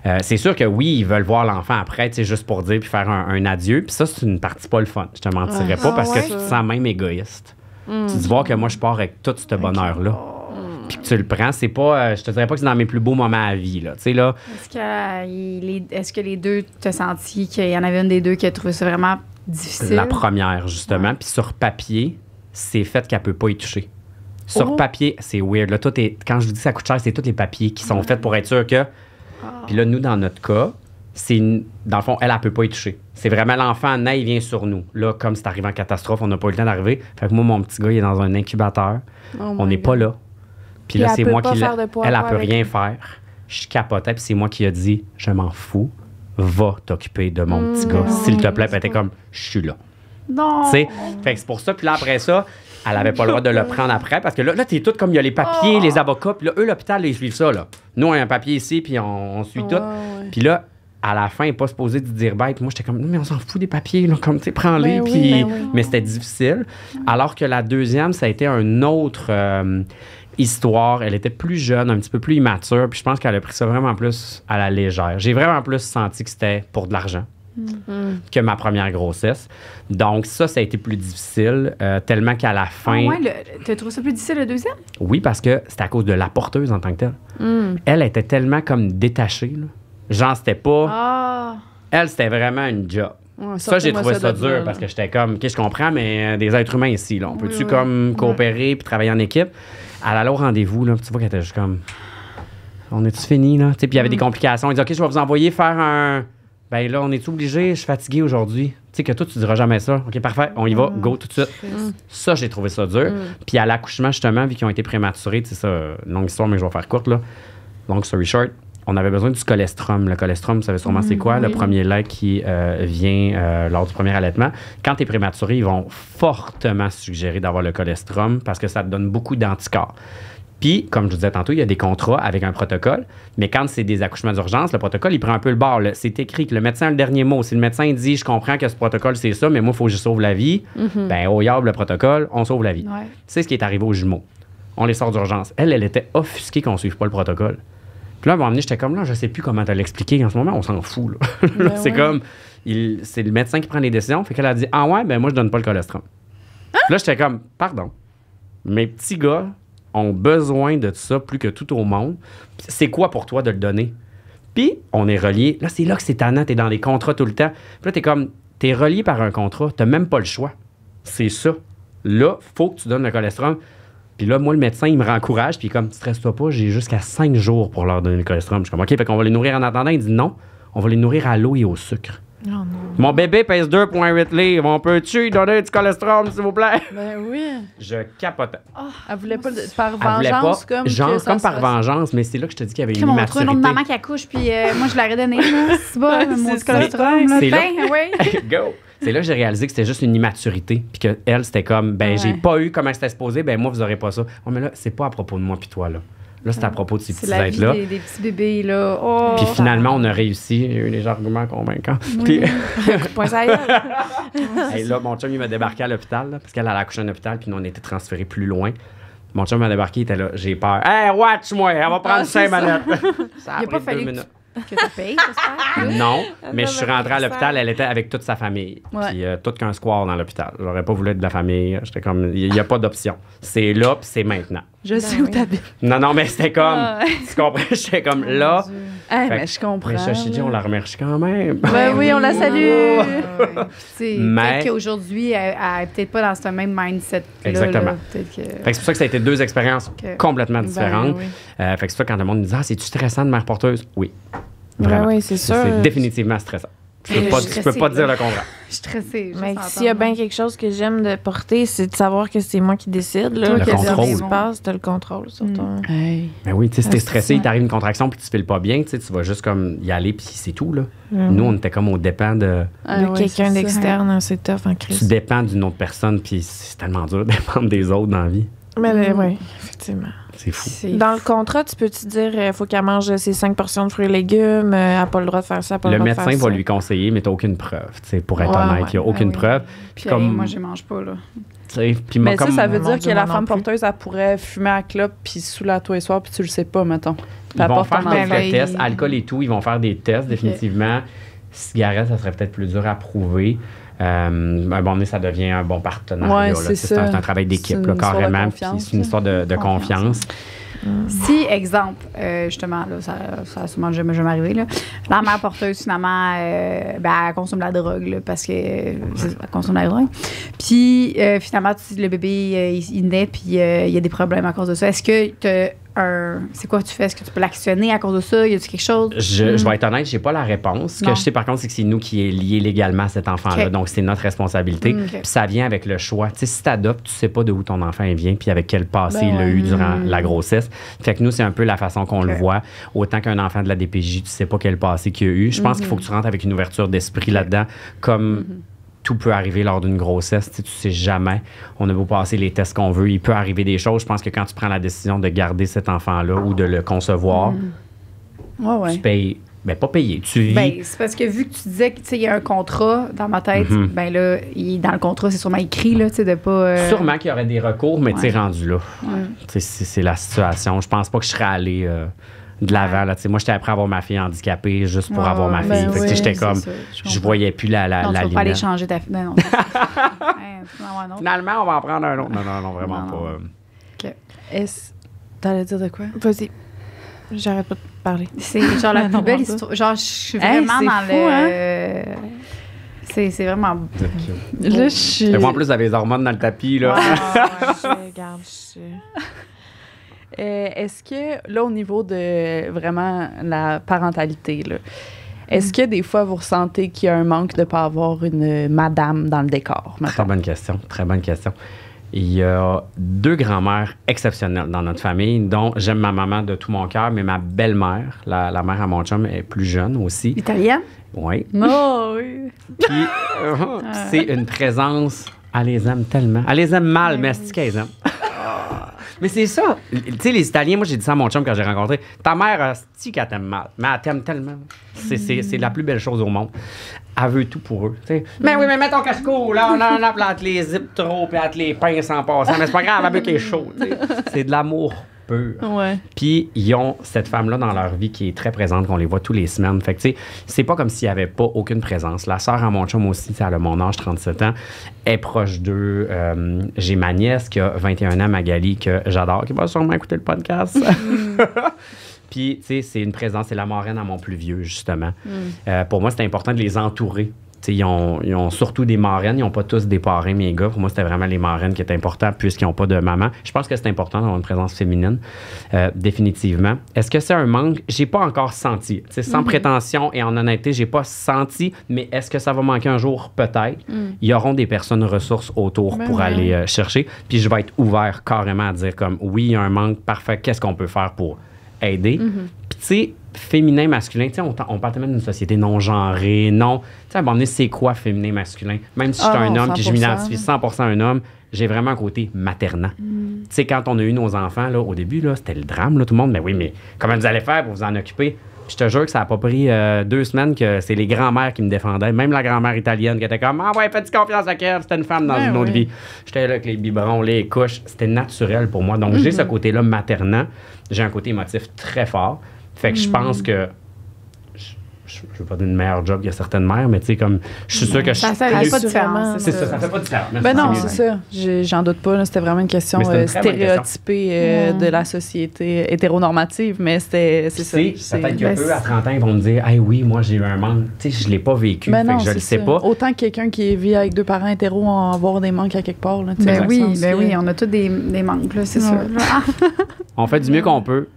Euh, c'est sûr que oui, ils veulent voir l'enfant après, tu sais, juste pour dire puis faire un, adieu. Puis ça, c'est une partie pas le fun. Je te mentirais pas ah parce que tu te sens même égoïste. Hmm. Tu te dis voir que moi, je pars avec tout ce bonheur-là hmm. puis que tu le prends, c'est pas. Euh, je te dirais pas que c'est dans mes plus beaux moments à vie, là. Tu sais, là. Est-ce que, euh, que, les deux, t'as senti qu'il y en avait une des deux qui a trouvé ça vraiment difficile? La première, justement. Puis sur papier, c'est fait qu'elle peut pas y toucher sur oh. papier. C'est weird. Là, tout est, quand je vous dis que ça coûte cher, c'est tous les papiers qui sont faits pour être sûr que. Ah. Puis là, nous, dans notre cas, c'est dans le fond, elle, elle peut pas y toucher. C'est vraiment l'enfant naît, il vient sur nous. Là, comme c'est arrivé en catastrophe, on n'a pas eu le temps d'arriver. Fait que moi, mon petit gars, il est dans un incubateur. Oh on n'est pas là. Puis, là, c'est moi qui. Elle, elle, peut rien faire. Je capotais, puis c'est moi qui a dit Je m'en fous, va t'occuper de mon petit gars, hmm. s'il te plaît. Puis elle comme Je suis là. Non. Fait que c'est pour ça. Puis là, après ça, elle avait pas le droit de le <laughs> prendre après parce que là, là t'es tout comme il y a les papiers, les oh. avocats. Puis là, eux, l'hôpital, ils suivent ça. Là. Nous, on a un papier ici, puis on, suit tout. Puis là, à la fin, il pas supposé de dire bête. moi, j'étais comme, non, mais on s'en fout des papiers, comme, tu prends-les. Ben puis... Ben mais c'était difficile. Alors que la deuxième, ça a été un autre. Euh, histoire. Elle était plus jeune, un petit peu plus immature, puis je pense qu'elle a pris ça vraiment plus à la légère. J'ai vraiment plus senti que c'était pour de l'argent. Mm. que ma première grossesse. Donc, ça, ça a été plus difficile, euh, tellement qu'à la fin. Ah tu trouvé ça plus difficile le deuxième? Oui, parce que c'était à cause de la porteuse en tant que telle. Mm. Elle était tellement comme détachée. J'en Genre, c'était pas. Ah. Elle, c'était vraiment une job. ça, j'ai trouvé ça, dur parce que j'étais comme, OK, je comprends, mais euh, des êtres humains ici, là, on peut-tu comme coopérer puis travailler en équipe? Elle allait au rendez-vous, là, tu vois qu'elle était juste comme, on est-tu fini, là? Puis il y avait des mm. complications. Elle dit, OK, je vais vous envoyer faire un ben là, on est obligé, je suis fatigué aujourd'hui. Tu sais que toi, tu diras jamais ça. OK, parfait, on y va, go tout de suite. Mm. Ça, j'ai trouvé ça dur. Mm. Puis à l'accouchement, justement, vu qu'ils ont été prématurés, tu sais, ça, longue histoire, mais je vais faire courte, là. Long story short, on avait besoin du colostrum. Le colostrum, vous savez sûrement c'est mm. quoi, le premier lait qui euh, vient euh, lors du premier allaitement. Quand tu es prématuré, ils vont fortement suggérer d'avoir le colostrum parce que ça te donne beaucoup d'anticorps. Puis, comme je vous disais tantôt, il y a des contrats avec un protocole, mais quand c'est des accouchements d'urgence, le protocole, il prend un peu le bord. C'est écrit que le médecin a le dernier mot. Si le médecin dit, je comprends que ce protocole, c'est ça, mais moi, il faut que je sauve la vie, mm-hmm. ben au le protocole, on sauve la vie. C'est ce qui est arrivé aux jumeaux. On les sort d'urgence. Elle, elle était offusquée qu'on ne suive pas le protocole. Puis là, à un moment j'étais comme là, je sais plus comment te l'expliquer en ce moment, on s'en fout. Ben <laughs> c'est comme, c'est le médecin qui prend les décisions. Fait qu'elle a dit, ah ouais, ben moi, je donne pas le colostrum. Hein? là, j'étais comme, pardon. Mes petits gars, ont besoin de ça plus que tout au monde. C'est quoi pour toi de le donner? Puis, on est relié. Là, c'est là que c'est tannant. T'es dans les contrats tout le temps. Puis là, t'es comme, t'es relié par un contrat. T'as même pas le choix. C'est ça. Là, faut que tu donnes le cholestérol. Puis là, moi, le médecin, il me rencourage. Puis comme, stresse-toi pas, j'ai jusqu'à cinq jours pour leur donner le cholestérol. Je suis comme, OK, fait qu'on va les nourrir en attendant. Il dit non, on va les nourrir à l'eau et au sucre. Oh non. Mon bébé pèse 2,8 livres. On peut-tu lui donner du cholestérol, s'il vous plaît? <laughs> Ben oui. Je capotais. Ah, elle voulait pas par vengeance, pas, comme. Genre, comme par vengeance, mais c'est là que je te dis qu'il y avait une immaturité. On trouve un autre maman qui accouche, puis euh, moi, je l'aurais donné. <laughs> C'est bon, mon cholestérol, là. Ben, oui. <laughs> Go! C'est là que j'ai réalisé que c'était juste une immaturité. Puis qu'elle, c'était comme, ben, j'ai pas eu comment c'était supposé, ben, moi, vous aurez pas ça. Oh, mais là, c'est pas à propos de moi, puis toi, là. Là, c'est à propos de ces petits êtres-là. Des, des, petits bébés, là. Oh. puis finalement, on a réussi. J'ai eu des arguments convaincants. Oui. Puis. <laughs> Point Et <laughs> là, mon chum, il m'a débarqué à l'hôpital, parce qu'elle allait accoucher à l'hôpital, puis nous, on était transférés plus loin. Mon chum m'a débarqué, il était là. J'ai peur. Hey, watch-moi, elle va prendre ah, cinq ça. minutes. <laughs> ça a il pris pas deux minutes que tu payes, <laughs> ah, non, mais je suis rentrée à l'hôpital, elle était avec toute sa famille. Puis euh, tout qu'un square dans l'hôpital. J'aurais pas voulu être de la famille. J'étais comme, il n'y a pas d'option. C'est là, puis c'est maintenant. Je ben sais où t'habites. Non, non, mais c'était comme, ah, tu comprends? <laughs> J'étais comme oh, là. Ah, mais je comprends. Mais dit, on la remercie quand même. Ben oui, on la salue. <laughs> Peut-être qu'aujourd'hui, elle n'est peut-être pas dans ce même mindset. -là, Exactement. c'est pour ça que ça a été deux expériences complètement ben différentes. Euh, c'est pour ça quand le monde me dit Ah, c'est-tu stressant de mère porteuse Oui. Ben Vraiment. oui, c'est sûr. C'est définitivement stressant. Euh, je peux, pas, peux pas dire le contraire. Je suis stressée. Mais s'il y a bien quelque chose que j'aime de porter, c'est de savoir que c'est moi qui décide. Là, le contrôle. Ce qui se passe, as le contrôle sur mm. ton... Mais oui, tu sais, si t'es ah, stressé, il une contraction puis tu files pas bien, tu vas juste comme y aller puis c'est tout, là. Mm. Nous, on était comme au dépend de... Ah quelqu'un d'externe, hein, c'est tough en crise. Tu dépends d'une autre personne puis c'est tellement dur <laughs> de dépendre des autres dans la vie. Mais mm. oui, effectivement. Dans le contrat, tu peux te dire il euh, faut qu'elle mange euh, ses cinq portions de fruits et légumes, euh, elle n'a pas le droit de faire ça, pas le, médecin va lui conseiller, mais tu aucune preuve. Pour être honnête, il n'y a aucune ben preuve. Puis comme... moi, je mange pas. Là. mais ça, veut dire que la femme porteuse, elle pourrait fumer à clope puis sous la toile et soir, puis tu le sais pas, mettons. Ils vont faire des tests, alcool et tout, ils vont faire des tests, définitivement. Cigarette, ça serait peut-être plus dur à prouver euh, un bon moment ça devient un bon partenariat. c'est un, travail d'équipe, carrément. C'est une histoire de, confiance. Ah. Si, exemple, euh, justement, là, ça, ça sûrement jamais, jamais arrivé, là, la mère porteuse, finalement, euh, ben, elle consomme la drogue, parce que euh, consomme la drogue. Puis, finalement, le bébé, il, naît, puis il y a des problèmes à cause de ça. Est-ce que tu c'est quoi tu fais? Est-ce que tu peux l'actionner à cause de ça? Il Y a-tu quelque chose? Je, hmm. vais être honnête, j'ai pas la réponse. Ce que je sais par contre, c'est que c'est nous qui est lié légalement à cet enfant-là. Donc, c'est notre responsabilité. Hmm, puis ça vient avec le choix. Tu sais, si t'adoptes, tu sais pas de où ton enfant vient, puis avec quel passé ben il a eu durant la grossesse. Fait que nous, c'est un peu la façon qu'on le voit. Autant qu'un enfant de la DPJ, tu sais pas quel passé qu'il a eu. Je pense hmm. qu'il faut que tu rentres avec une ouverture d'esprit là-dedans, comme tout peut arriver lors d'une grossesse. Tu sais, sais jamais. On a beau passer les tests qu'on veut, il peut arriver des choses. Je pense que quand tu prends la décision de garder cet enfant-là ou de le concevoir, mm. tu payes Mais ben, pas payé. Tu vis. Ben, c'est parce que vu que tu disais qu'il y a un contrat dans ma tête, mm-hmm. ben là, dans le contrat, c'est sûrement écrit là, de pas. Euh, sûrement qu'il y aurait des recours, mais tu rendu là. C'est la situation. Je pense pas que je serais allé. Euh, de l'avant. Là. sais moi, j'étais après avoir ma fille handicapée juste pour avoir ma fille. Ben j'étais comme, je voyais plus la, la, non, la tu pas aller changer ta fille. Ben <laughs> non, Finalement, on va en prendre un autre. Non, non, non, vraiment pas. Euh. OK. Est-ce... T'allais dire de quoi? Vas-y. J'arrête pas de parler. C'est genre la <laughs> plus belle histoire. Genre, je suis vraiment dans fou, hein? C'est, c'est vraiment. Là, je suis. Moi, en plus, j'avais les hormones dans le tapis, là. <laughs> je, regarde, euh, est-ce que, là, au niveau de vraiment la parentalité, là, est-ce mm. que des fois, vous ressentez qu'il y a un manque de ne pas avoir une madame dans le décor? Très bonne question. Très bonne question. Il y a deux grands-mères exceptionnelles dans notre famille, dont j'aime ma maman de tout mon cœur, mais ma belle-mère, la, mère à mon chum, est plus jeune aussi. Italienne? Oui. Oh, <laughs> oui. Euh, c'est une présence. Elle les aime tellement. Elle les aime mal, mais c'est qu'elle les aime. Mais c'est ça. Tu sais, les Italiens, moi, j'ai dit ça à mon chum quand j'ai rencontré. Ta mère, si qu'elle t'aime mal, mais elle t'aime tellement. C'est la plus belle chose au monde. Elle veut tout pour eux. Mais oui, mais mets ton casque-cou. là, on en a, les zip trop, puis les pinces en passant. Mais c'est pas grave, elle veut quelque est C'est de l'amour peu. Puis ils ont cette femme-là dans leur vie qui est très présente, qu'on les voit tous les semaines. Fait tu sais, c'est pas comme s'il y avait pas aucune présence. La sœur à mon chum aussi, elle a mon âge, 37 ans, est proche d'eux. Euh, j'ai ma nièce qui a 21 ans, Magali, que j'adore, qui va sûrement écouter le podcast. Mm. <laughs> Puis, tu sais, c'est une présence, c'est la marraine à mon plus vieux, justement. Mm. Euh, pour moi, c'est important de les entourer ils ont, surtout des marraines. Ils n'ont pas tous des parrains, mes gars. Pour moi, c'était vraiment les marraines qui étaient importantes puisqu'ils n'ont pas de maman. Je pense que c'est important d'avoir une présence féminine, euh, définitivement. Est-ce que c'est un manque? J'ai pas encore senti. C'est sans mhm. prétention et en honnêteté, j'ai pas senti, mais est-ce que ça va manquer un jour? Peut-être. Mm. Il y auront des personnes ressources autour ben pour aller euh, chercher. Puis je vais être ouvert carrément à dire comme, oui, il y a un manque, parfait, qu'est-ce qu'on peut faire pour aider? Mhm. Puis tu sais, féminin, masculin, tu sais, on, parle même d'une société non genrée, non. Tu sais, à un c'est quoi féminin, masculin? Même si je suis ah un homme qui je m'identifie 100% un homme, j'ai vraiment un côté maternant. Mm. Tu sais, quand on a eu nos enfants, là, au début, là, c'était le drame, là, tout le monde. Mais oui, mais comment vous allez faire pour vous en occuper? Je te jure que ça n'a pas pris euh, deux semaines que c'est les grands-mères qui me défendaient. Même la grand-mère italienne qui était comme Ah ouais, fais-tu confiance à elle, c'était une femme dans une autre vie. J'étais là avec les biberons, les couches. C'était naturel pour moi. Donc j'ai ce mm-hmm. côté-là maternant. J'ai un côté émotif très fort. Fait que je pense hmm. que je ne veux pas donner une meilleure job qu'il y a certaines mères, mais tu sais, comme, je suis sûr hmm. que ça, je Ça fait pas de différence. C'est ça, ça fait pas de différence. Ben non, c'est ça. J'en doute pas. C'était vraiment une question euh, stéréotypée euh, de la société hétéronormative, mais c'était ça. Peut-être qu'eux, à 30 ans, ils vont me dire, ah oui, moi, j'ai eu un manque. Tu sais, je ne l'ai pas vécu. Ben fait que je ne le sais pas. Autant que quelqu'un qui vit avec deux parents hétéros en avoir des manques à quelque part. ben oui, ben oui, on a tous des, manques, c'est sûr. <laughs> On fait du mieux qu'on peut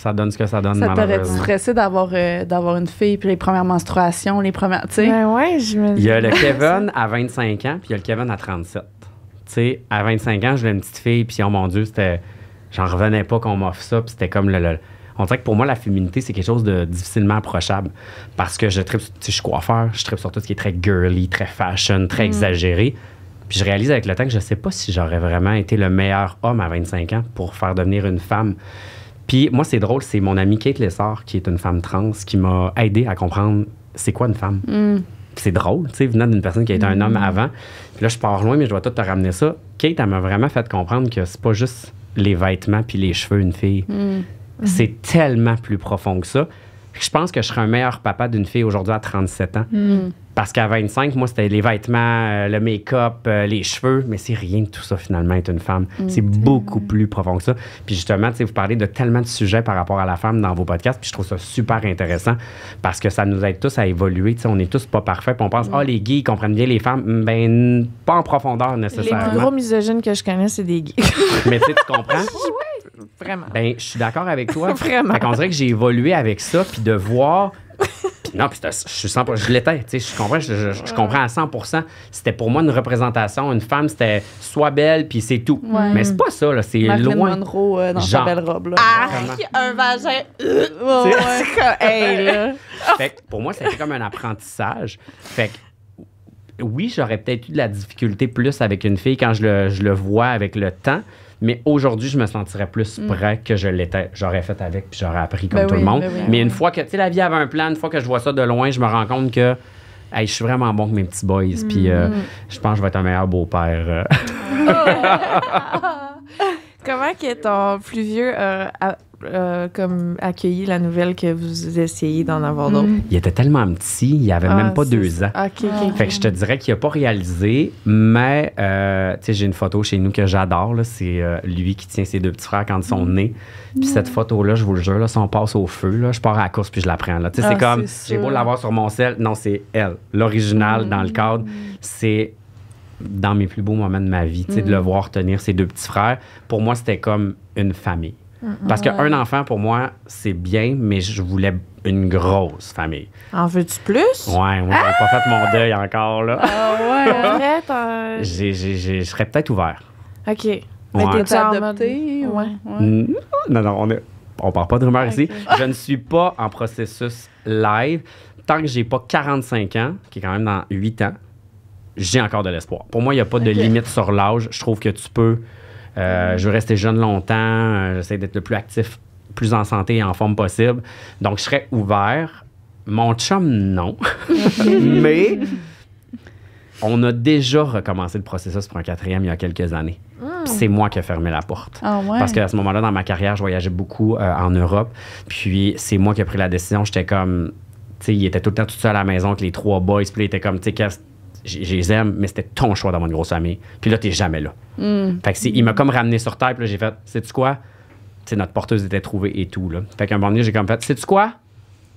ça donne ce que ça donne. Ça t'aurait stressé d'avoir euh, d'avoir une fille, puis les premières menstruations, les premières. Tu sais. Ben ouais, je me... Il y a le <laughs> Kevin à 25 ans, puis il y a le Kevin à 37. Tu sais, à 25 ans, je voulais une petite fille, puis oh mon Dieu, c'était. J'en revenais pas qu'on m'offre ça, puis c'était comme le, on dirait que pour moi, la féminité, c'est quelque chose de difficilement approchable. Parce que je tripe, tu sais, je suis coiffeur, je tripe sur tout ce qui est très girly, très fashion, très mm. exagéré. Puis je réalise avec le temps que je sais pas si j'aurais vraiment été le meilleur homme à 25 ans pour faire devenir une femme. Puis moi, c'est drôle, c'est mon amie Kate Lessard, qui est une femme trans, qui m'a aidé à comprendre c'est quoi une femme. Mm. C'est drôle, tu sais, venant d'une personne qui a été un mm. homme avant. là, je pars loin, mais je dois tout te ramener ça. Kate, elle m'a vraiment fait comprendre que c'est pas juste les vêtements puis les cheveux une fille. Mm. Mm-hmm. C'est tellement plus profond que ça. Je pense que je serais un meilleur papa d'une fille aujourd'hui à 37 ans parce qu'à 25, moi, c'était les vêtements, euh, le make-up, euh, les cheveux, mais c'est rien de tout ça, finalement, être une femme. Mm. C'est beaucoup plus profond que ça. Puis justement, vous parlez de tellement de sujets par rapport à la femme dans vos podcasts, puis je trouve ça super intéressant parce que ça nous aide tous à évoluer. on est tous pas parfaits, puis on pense, mm. ah, les gays, ils comprennent bien les femmes. Mm, ben, pas en profondeur, nécessairement. Les plus gros misogynes que je connais, c'est des gays. <laughs> mais tu comprends? <laughs> oui, vraiment. Ben, je suis d'accord avec toi. <laughs> vraiment. Fait qu'on dirait que j'ai évolué avec ça, puis de voir non, je suis je l'étais, tu sais, je comprends, je, comprends à 100 C'était pour moi une représentation, une femme, c'était soit belle, puis c'est tout. Mais c'est pas ça, c'est loin. Monroe euh, ah, un vagin. <laughs> <laughs> pour moi, c'était comme un apprentissage. Fait oui, j'aurais peut-être eu de la difficulté plus avec une fille quand je le, je le vois avec le temps, mais aujourd'hui, je me sentirais plus mm. prêt que je l'étais. J'aurais fait avec, puis j'aurais appris comme ben tout le monde. Ben mais ben une fois que, tu sais, la vie avait un plan, une fois que je vois ça de loin, je me rends compte que, hey, je suis vraiment bon que mes petits boys, puis euh, mm. je pense que je vais être un meilleur beau-père. Euh. <laughs> <laughs> Comment que ton plus vieux euh, euh, comme accueilli la nouvelle que vous essayez d'en avoir d'autres? Mm. Il était tellement petit, il avait même ah, pas deux ans. Ah, fait que je te dirais qu'il a pas réalisé, mais euh, tu sais, j'ai une photo chez nous que j'adore. C'est euh, lui qui tient ses deux petits frères quand ils sont mm. nés. Puis cette mm. photo-là, je vous le jure, là, si on passe au feu, là, je pars à la course puis je la prends. c'est ah, comme, j'ai beau l'avoir sur mon sel, non, c'est elle. L'original dans le cadre, c'est dans mes plus beaux moments de ma vie, de le voir tenir ses deux petits frères. Pour moi, c'était comme une famille. Parce qu'un enfant, pour moi, c'est bien, mais je voulais une grosse famille. En veux-tu plus? Ouais, moi, j'ai pas fait mon ah! deuil encore, là. Ah ouais, <laughs> Je serais peut-être ouvert. OK. Mais t'es-tu adopté? Non, non, on, est, on parle pas de rumeur ici. Je ne suis pas en processus live. Tant que j'ai pas 45 ans, qui est quand même dans 8 ans, j'ai encore de l'espoir. Pour moi, il n'y a pas de limite sur l'âge. Je trouve que tu peux euh, je veux rester jeune longtemps. Euh, j'essaie d'être le plus actif, plus en santé et en forme possible. Donc, je serais ouvert. Mon chum, non. <laughs> Mais on a déjà recommencé le processus pour un quatrième il y a quelques années. Hmm. C'est moi qui ai fermé la porte. Ah Parce qu'à ce moment-là, dans ma carrière, je voyageais beaucoup euh, en Europe. Puis c'est moi qui ai pris la décision. J'étais comme, tu sais, il était tout le temps tout seul à la maison avec les trois boys. Puis il était comme, tu sais, je les aime, mais c'était ton choix d'avoir une grosse amie. Puis là, t'es jamais là. Mm. Fait que il m'a comme ramené sur terre, puis j'ai fait, sais-tu quoi? T'sais, notre porteuse était trouvée et tout. Là. Fait qu'un un moment donné, j'ai comme fait, sais-tu quoi?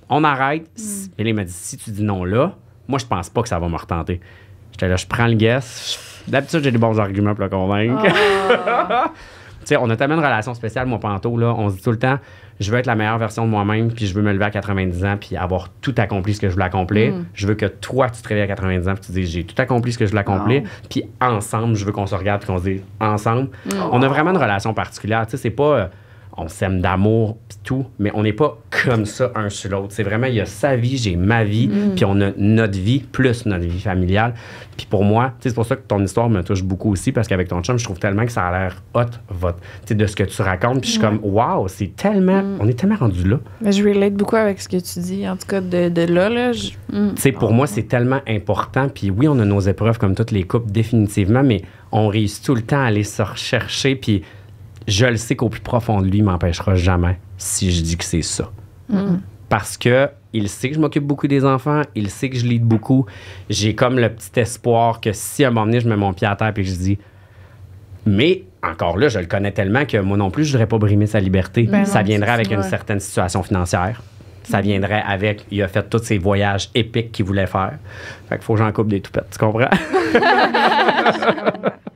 On arrête. Mm. Et là, il m'a dit, si tu dis non là, moi, je pense pas que ça va me retenter. J'étais là, je prends le guess. D'habitude, j'ai des bons arguments pour le convaincre. Ah. <laughs> sais, on a tellement une relation spéciale, moi, Panto, là. On se dit tout le temps, je veux être la meilleure version de moi-même, puis je veux me lever à 90 ans, puis avoir tout accompli ce que je veux accomplir. Mm. Je veux que toi, tu te réveilles à 90 ans, puis tu te j'ai tout accompli ce que je veux accomplir. Puis ensemble, je veux qu'on se regarde, puis qu'on se dise, ensemble. Mm. On a vraiment une relation particulière. Tu sais, c'est pas. Euh, on s'aime d'amour, pis tout, mais on n'est pas comme ça un sur l'autre. C'est vraiment, il y a sa vie, j'ai ma vie, mm. puis on a notre vie plus notre vie familiale. Puis pour moi, c'est pour ça que ton histoire me touche beaucoup aussi, parce qu'avec ton chum, je trouve tellement que ça a l'air hot, votre, de ce que tu racontes. Puis je suis comme, waouh, c'est tellement, mm. on est tellement rendu là. je relate beaucoup avec ce que tu dis, en tout cas de, là. là mm. Tu sais, pour moi, c'est tellement important. Puis oui, on a nos épreuves comme toutes les couples, définitivement, mais on réussit tout le temps à aller se rechercher, puis je le sais qu'au plus profond de lui, il m'empêchera jamais si je dis que c'est ça. Mm. Parce que il sait que je m'occupe beaucoup des enfants, il sait que je lis beaucoup. J'ai comme le petit espoir que si à un moment donné, je mets mon pied à terre et je dis. Mais encore là, je le connais tellement que moi non plus, je ne voudrais pas brimer sa liberté. Ben ça viendrait avec une certaine situation financière. Ça viendrait avec, il a fait tous ces voyages épiques qu'il voulait faire. Fait qu'il faut que j'en coupe des toupettes, tu comprends? <laughs> <laughs>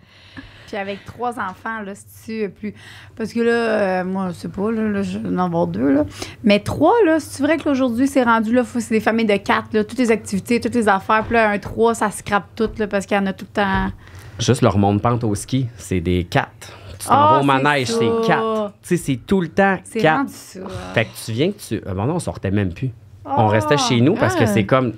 avec trois enfants, là, si tu euh, plus. Parce que là, euh, moi, je sais pas, là, je vais en avoir deux, là. Mais trois, là, c'est vrai que aujourd'hui, c'est rendu, là, c'est des familles de quatre, là, toutes les activités, toutes les affaires. Puis là, un trois, ça scrape tout, là, parce qu'il y en a tout le temps. Juste leur monde pente au ski, c'est des quatre. Tu t'en ah, vas au manège, c'est quatre. Tu sais, c'est tout le temps quatre. Rendu ça. Fait que tu viens que tu. À ah, un ben on sortait même plus. on ah. restait chez nous parce que c'est comme.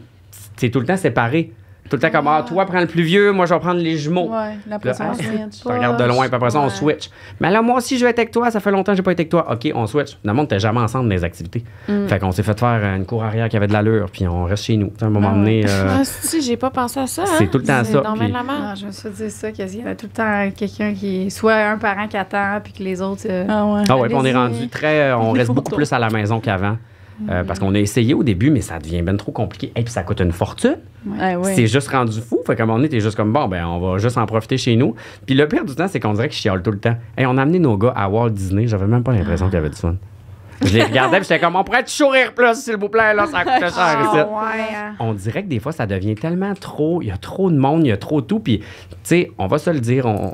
C'est tout le temps séparé. Tout le temps comme, ah, toi, prends le plus vieux, moi, je vais prendre les jumeaux. Ouais, la rien on ah, Tu regardes de loin, puis après ça, on switch. Mais là, moi aussi, je vais être avec toi, ça fait longtemps que j'ai pas été avec toi. OK, on switch. Dans le monde, t'es jamais ensemble dans les activités. Mm. Fait qu'on s'est fait faire une cour arrière qui avait de l'allure, puis on reste chez nous. À un moment ah donné. Euh, ah, si, j'ai pas pensé à ça. C'est hein. tout le temps ça. Ah, je me suis dit ça, qu'il y avait tout le temps quelqu'un qui. soit un parent qui attend, puis que les autres. Euh, ah ouais. Ah ouais, puis on est rendu très. Euh, on reste beaucoup plus à la maison qu'avant. Euh, parce qu'on a essayé au début, mais ça devient bien trop compliqué. Et puis ça coûte une fortune. Ah c'est juste rendu fou. Fait qu'à un moment donné, juste comme, bon, ben, on va juste en profiter chez nous. Puis le pire du temps, c'est qu'on dirait que je tout le temps. Et on a amené nos gars à Walt Disney. J'avais même pas l'impression qu'il y avait du fun. Je les regardais, j'étais comme, on pourrait te sourire plus, s'il vous plaît, là, ça coûte cher. Ah hein. On dirait que des fois, ça devient tellement trop, il y a trop de monde, il y a trop de tout. Puis, tu sais, on va se le dire, on,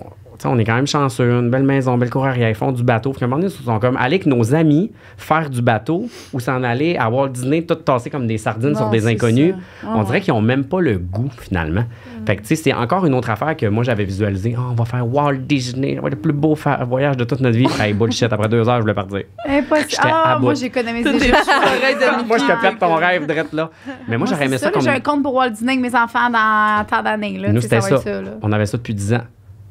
on est quand même chanceux, une belle maison, belle cour arrière, ils font du bateau. Faut à un moment donné, ils sont comme aller avec nos amis faire du bateau ou s'en aller à Walt Disney, tout tassé comme des sardines sur des inconnus. on dirait qu'ils n'ont même pas le goût, finalement. Mm. Fait que, tu sais, c'est encore une autre affaire que moi, j'avais visualisé. Ah, on va faire Walt Disney, le plus beau voyage de toute notre vie. hey, bullshit, après deux heures, je voulais partir. Impossible. Ah, moi, j'ai économisé <laughs> Moi, je te pète ton rêve, direct là. Mais moi, j'aurais aimé ça. comme... J'ai un compte pour Walt Disney avec mes enfants dans tant d'années. Nous, c'était ça on avait ça depuis 10 ans.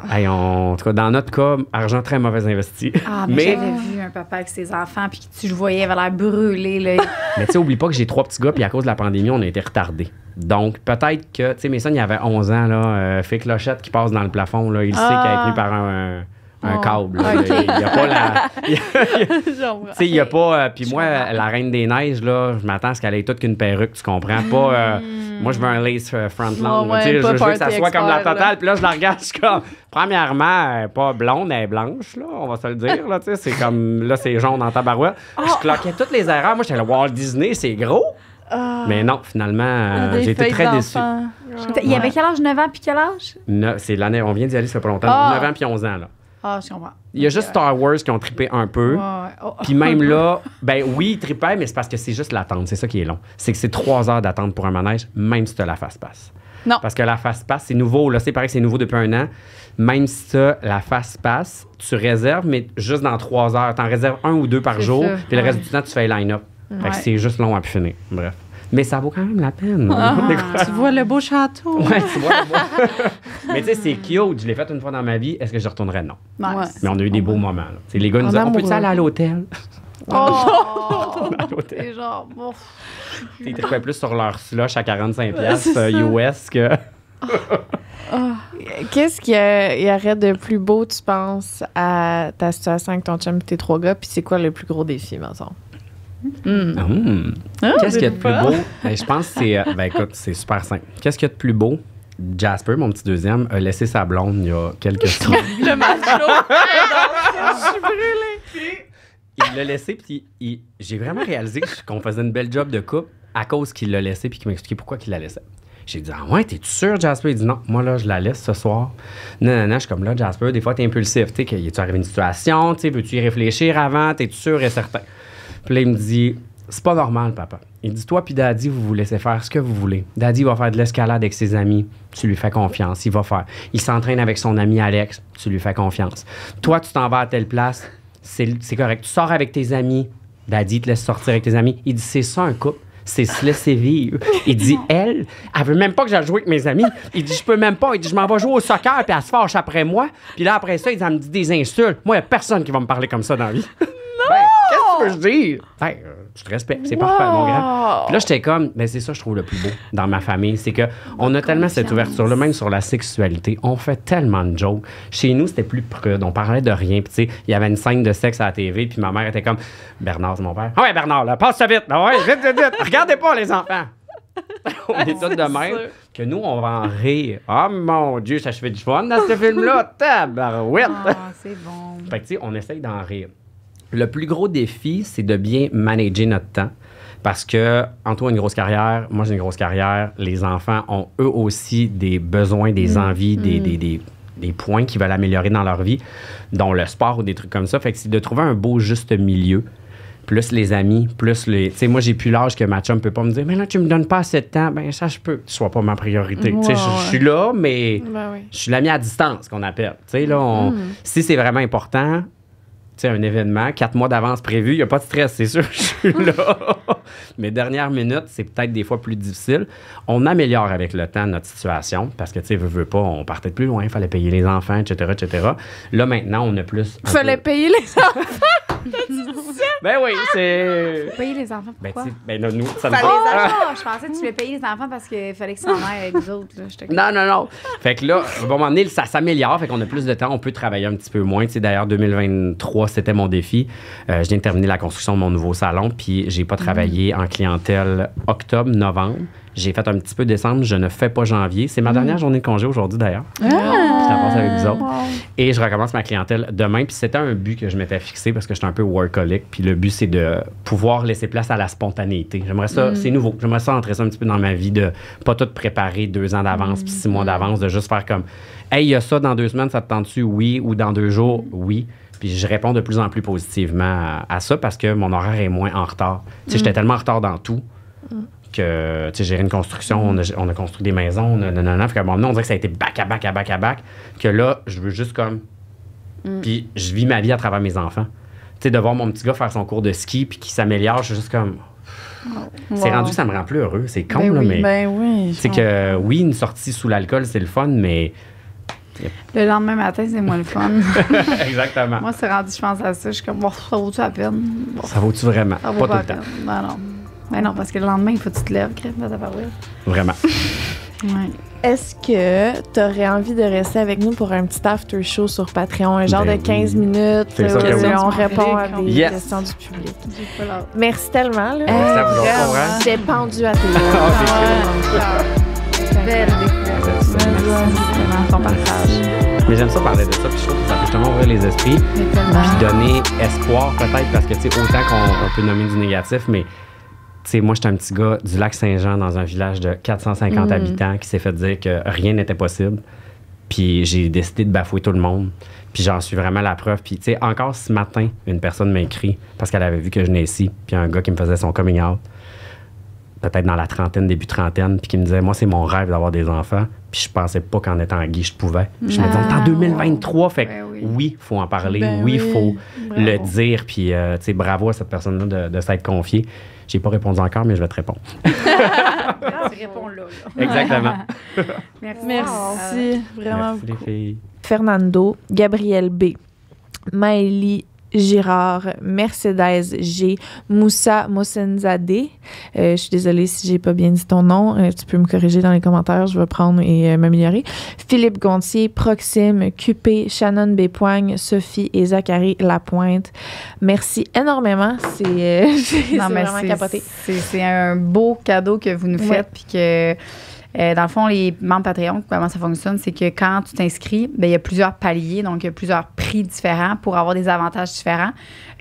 Hey, dans notre cas, argent très mauvais investi. Ah, mais, j'avais vu un papa avec ses enfants, puis tu le voyais, il avait l'air brûlé. Là. <laughs> mais tu sais, oublie pas que j'ai trois petits gars, puis à cause de la pandémie, on a été retardés. Donc, peut-être que, tu sais, mes il avait 11 ans, là, euh, fait clochette qui passe dans le plafond, là, il sait ah. a été pris par un un ah. câble. Il n'y a pas la. <laughs> Tu il n'y a pas. Euh, puis moi, la Reine des Neiges, là, je m'attends à ce qu'elle ait toute qu'une perruque, tu comprends? Pas. Euh, hmm. Moi, je veux un lace euh, front ah long. je, veux que ça soit comme la totale. Puis là, je la regarde, <laughs> je suis comme. Premièrement, elle n'est pas blonde, elle est blanche, là, on va se le dire. Là, c'est comme. Là, c'est jaune en tabarouette. Ah. Je cloquais toutes les erreurs. Moi, j'étais le Walt Disney, c'est gros. Mais non, finalement, j'ai été très déçu. Il y avait quel âge? 9 ans puis quel âge? C'est l'année, on vient d'y aller, ça fait pas longtemps. 9 ans puis 11 ans, là. Ah, Il y a juste Star Wars qui ont tripé un peu. Puis même <laughs> là, ben oui, ils trippaient, mais c'est parce que c'est juste l'attente. C'est ça qui est long. C'est que c'est trois heures d'attente pour un manège, même si tu as la face passe. Non. Parce que la face passe, c'est nouveau. Là, c'est pareil, c'est nouveau depuis un an. Même si tu as la face passe, tu réserves, mais juste dans trois heures. Tu en réserves un ou deux par jour. Puis le reste du temps, tu fais line-up. Fait que c'est juste long à finir. Bref. Mais ça vaut quand même la peine. Ah, tu vois le beau château. Ouais, tu vois <laughs> Mais tu sais, c'est cute. Je l'ai fait une fois dans ma vie. Est-ce que je retournerais? Non. Mais on a eu des beaux moments. Les gars on peut dit, on peut aller à l'hôtel? <laughs> Oh! C'est genre, bon. T'es quoi, plus sur leur slush à 45$ pièces US que. <laughs> Ah. Qu'est-ce qu'il y, aurait de plus beau, tu penses, à ta situation avec ton chum et tes trois gars? Puis c'est quoi le plus gros défi, maintenant? Hmm. Ah, hmm. Ah, Qu'est-ce qu'il y a de plus beau? je pense que euh, ben, c'est. super simple. Qu'est-ce qu'il y a de plus beau? Jasper, mon petit deuxième, a laissé sa blonde il y a quelques temps. Le <laughs> Il l'a laissé, puis j'ai vraiment réalisé qu'on faisait une belle job de couple à cause qu'il l'a laissé, puis qu'il m'expliquait pourquoi il la laissait. J'ai dit, ah ouais, t'es-tu sûr, Jasper? Il dit, non, moi, là, je la laisse ce soir. Non, non, non, je suis comme là, Jasper, des fois, t'es impulsif. tu sais, à arrivé une situation? tu Veux-tu y réfléchir avant? tes sûr et certain? Puis il me dit C'est pas normal, papa. Il dit Toi, puis Daddy, vous vous laissez faire ce que vous voulez. Daddy va faire de l'escalade avec ses amis. Tu lui fais confiance. Il va faire. Il s'entraîne avec son ami Alex. Tu lui fais confiance. Toi, tu t'en vas à telle place. C'est correct. Tu sors avec tes amis. Daddy te laisse sortir avec tes amis. Il dit C'est ça un couple c'est se laisser vivre. Il dit, elle, elle veut même pas que j'aille jouer avec mes amis. Il dit, je peux même pas. Il dit, je m'en vais jouer au soccer, puis elle se fâche après moi. Puis là, après ça, il dit, me dit des insultes. Moi, il a personne qui va me parler comme ça dans la vie. Je euh, je te respecte, c'est parfait, mon grand. Puis là, j'étais comme, mais c'est ça, je trouve le plus beau dans ma famille. C'est que on a tellement cette ouverture-là, même sur la sexualité. On fait tellement de jokes. Chez nous, c'était plus prude. On parlait de rien. Puis, tu sais, il y avait une scène de sexe à la TV. Puis ma mère était comme, Bernard, c'est mon père. Ah ouais, Bernard, là, passe ça vite. ouais, vite, vite, vite. Regardez pas, les enfants. <laughs> on est tous de même que nous, on va en rire. oh, mon Dieu, ça fait du fun dans ce film-là. <laughs> Tabarouette. Ah, c'est bon. Fait tu sais, on essaye d'en rire le plus gros défi, c'est de bien manager notre temps. Parce que Antoine a une grosse carrière, moi j'ai une grosse carrière, les enfants ont eux aussi des besoins, des mm. envies, mm. des, des, points qui veulent améliorer dans leur vie, dont le sport ou des trucs comme ça. Fait que c'est de trouver un beau juste milieu plus les amis, plus les. Tu sais, moi, j'ai plus l'âge que ma chum peut pas me dire, mais là, tu me donnes pas assez de temps. Ben, ça, je peux. soit pas ma priorité. tu sais, je suis là, mais ben je suis l'ami à distance, qu'on appelle. Tu sais, là, mm. si c'est vraiment important, un événement, quatre mois d'avance prévu, il n'y a pas de stress, c'est sûr, <laughs> je suis là. Mais dernière minute, c'est peut-être des fois plus difficile. On améliore avec le temps notre situation parce que, tu sais, veux, veux pas, on partait de plus loin, il fallait payer les enfants, etc., etc. Là, maintenant, on a plus. Il fallait payer les <laughs> enfants! Ben oui, c'est. Payer les enfants, ben, pourquoi? Ben, ben nous, ça nous... Oh! Ah, pas. Je pensais que tu voulais payer les enfants parce qu'il fallait que ça en aille avec les autres. Là, non, non, non. Fait que là, à un moment donné, ça s'améliore. Fait qu'on a plus de temps, on peut travailler un petit peu moins. Tu sais, D'ailleurs, 2023, c'était mon défi. Euh, je viens de terminer la construction de mon nouveau salon, puis j'ai pas travaillé en clientèle octobre, novembre. J'ai fait un petit peu décembre, je ne fais pas janvier. C'est ma mm. dernière journée de congé aujourd'hui d'ailleurs. Ah! Je avec vous autres. Et je recommence ma clientèle demain. Puis c'était un but que je m'étais fixé parce que j'étais un peu workaholic. Puis le but, c'est de pouvoir laisser place à la spontanéité. J'aimerais ça, mm. c'est nouveau. J'aimerais ça entrer ça un petit peu dans ma vie de pas tout préparer deux ans d'avance, puis six mois mm. d'avance, de juste faire comme Hey, il y a ça dans deux semaines, ça te tente-tu? Oui. Ou dans deux jours, oui. Puis je réponds de plus en plus positivement à, ça parce que mon horaire est moins en retard. Tu sais, j'étais tellement en retard dans tout que, tu sais, gérer une construction, on a, on a, construit des maisons, on a, non. fait bon, on dirait que ça a été bac à bac à bac à bac, que là, je veux juste comme. Mm. Puis je vis ma vie à travers mes enfants. Tu sais, de voir mon petit gars faire son cours de ski, puis qu'il s'améliore, je suis juste comme. Oh, c'est rendu, ça me rend plus heureux. C'est con, ben là, oui, Ben oui, c'est que, oui, une sortie sous l'alcool, c'est le fun, mais. Le lendemain matin, c'est moins le fun. <laughs> Exactement. Moi, c'est rendu, je pense à ça. Je suis comme, bon, ça vaut-tu la peine? ça vaut-tu vraiment? pas, tout le temps. Non, non. Ben non, parce que le lendemain, il faut que tu te lèves, crème Vraiment. <laughs> ouais. Est-ce que tu aurais envie de rester avec nous pour un petit after show sur Patreon, un genre ben de 15 minutes où on répond à des questions du public? Merci tellement. Là. Merci à vous J'ai pendu à tes mots. <laughs> Ah, ah, belle découverte. Merci ton Mais j'aime ça parler de ça, puis je trouve que ça peut justement ouvrir les esprits, puis donner espoir peut-être, parce que tu sais, autant qu'on peut nommer du négatif, mais tu sais, moi, j'étais un petit gars du lac Saint-Jean dans un village de 450 mm. habitants qui s'est fait dire que rien n'était possible. Puis j'ai décidé de bafouer tout le monde. Puis j'en suis vraiment la preuve. Puis, tu sais, encore ce matin, une personne m'a écrit parce qu'elle avait vu que je n'ai ici. Puis un gars qui me faisait son coming out peut-être dans la trentaine, début trentaine, puis qui me disait Moi, c'est mon rêve d'avoir des enfants. Puis je pensais pas qu'en étant Guy, je pouvais. je me disais En 2023, fait ben oui. il faut en parler. Ben oui, il faut le dire. Puis, euh, tu sais, bravo à cette personne-là de, s'être confiée. J'ai pas répondu encore, mais je vais te répondre. <laughs> réponds <laughs> Exactement. <laughs> Merci. Merci. Vraiment Merci, les filles. Fernando, Gabriel B. Maëlie Girard, Mercedes G, Moussa Moussenzadeh. Euh, je suis désolée si j'ai pas bien dit ton nom. Euh, tu peux me corriger dans les commentaires, je vais prendre et euh, m'améliorer. Philippe Gontier, Proxime, Cupé, Shannon Bépoigne, Sophie et Zachary Lapointe. Merci énormément. C'est <laughs> vraiment capoté. C'est un beau cadeau que vous nous faites. Puis que euh, dans le fond, les membres Patreon, comment ça fonctionne, c'est que quand tu t'inscris, ben, il y a plusieurs paliers, donc il y a plusieurs prix différents pour avoir des avantages différents.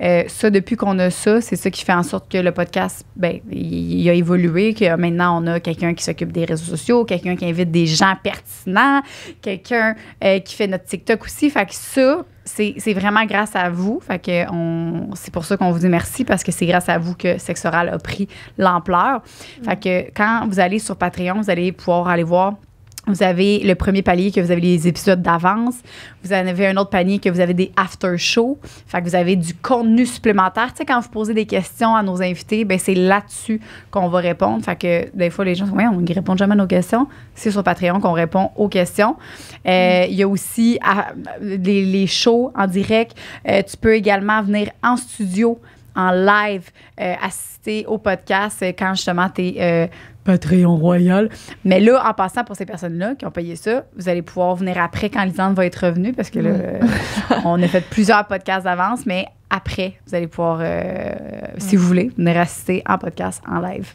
Euh, ça, depuis qu'on a ça, c'est ça qui fait en sorte que le podcast, ben, il a évolué, que maintenant on a quelqu'un qui s'occupe des réseaux sociaux, quelqu'un qui invite des gens pertinents, quelqu'un euh, qui fait notre TikTok aussi. Fait que ça, c'est vraiment grâce à vous. Fait que c'est pour ça qu'on vous dit merci parce que c'est grâce à vous que Sexoral a pris l'ampleur. Fait que quand vous allez sur Patreon, vous allez pouvoir aller voir vous avez le premier palier que vous avez les épisodes d'avance. Vous avez un autre panier que vous avez des after shows. Fait que vous avez du contenu supplémentaire. Tu sais, quand vous posez des questions à nos invités, ben c'est là-dessus qu'on va répondre. Fait que des fois, les gens disent, oui, on ne répond jamais à nos questions. C'est sur Patreon qu'on répond aux questions. Euh, il y a aussi ah, les, shows en direct. Euh, tu peux également venir en studio en live, euh, assister au podcast quand justement tu es Patreon royal. Mais là, en passant pour ces personnes-là qui ont payé ça, vous allez pouvoir venir après quand Lisanne va être revenue parce que là, <laughs> on a fait plusieurs podcasts d'avance, mais après, vous allez pouvoir, euh, si vous voulez, venir assister en podcast, en live.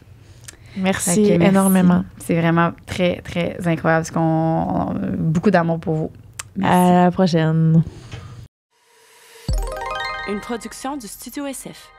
Merci, énormément. C'est vraiment très, très incroyable parce qu'on beaucoup d'amour pour vous. Merci. À la prochaine. Une production du Studio SF.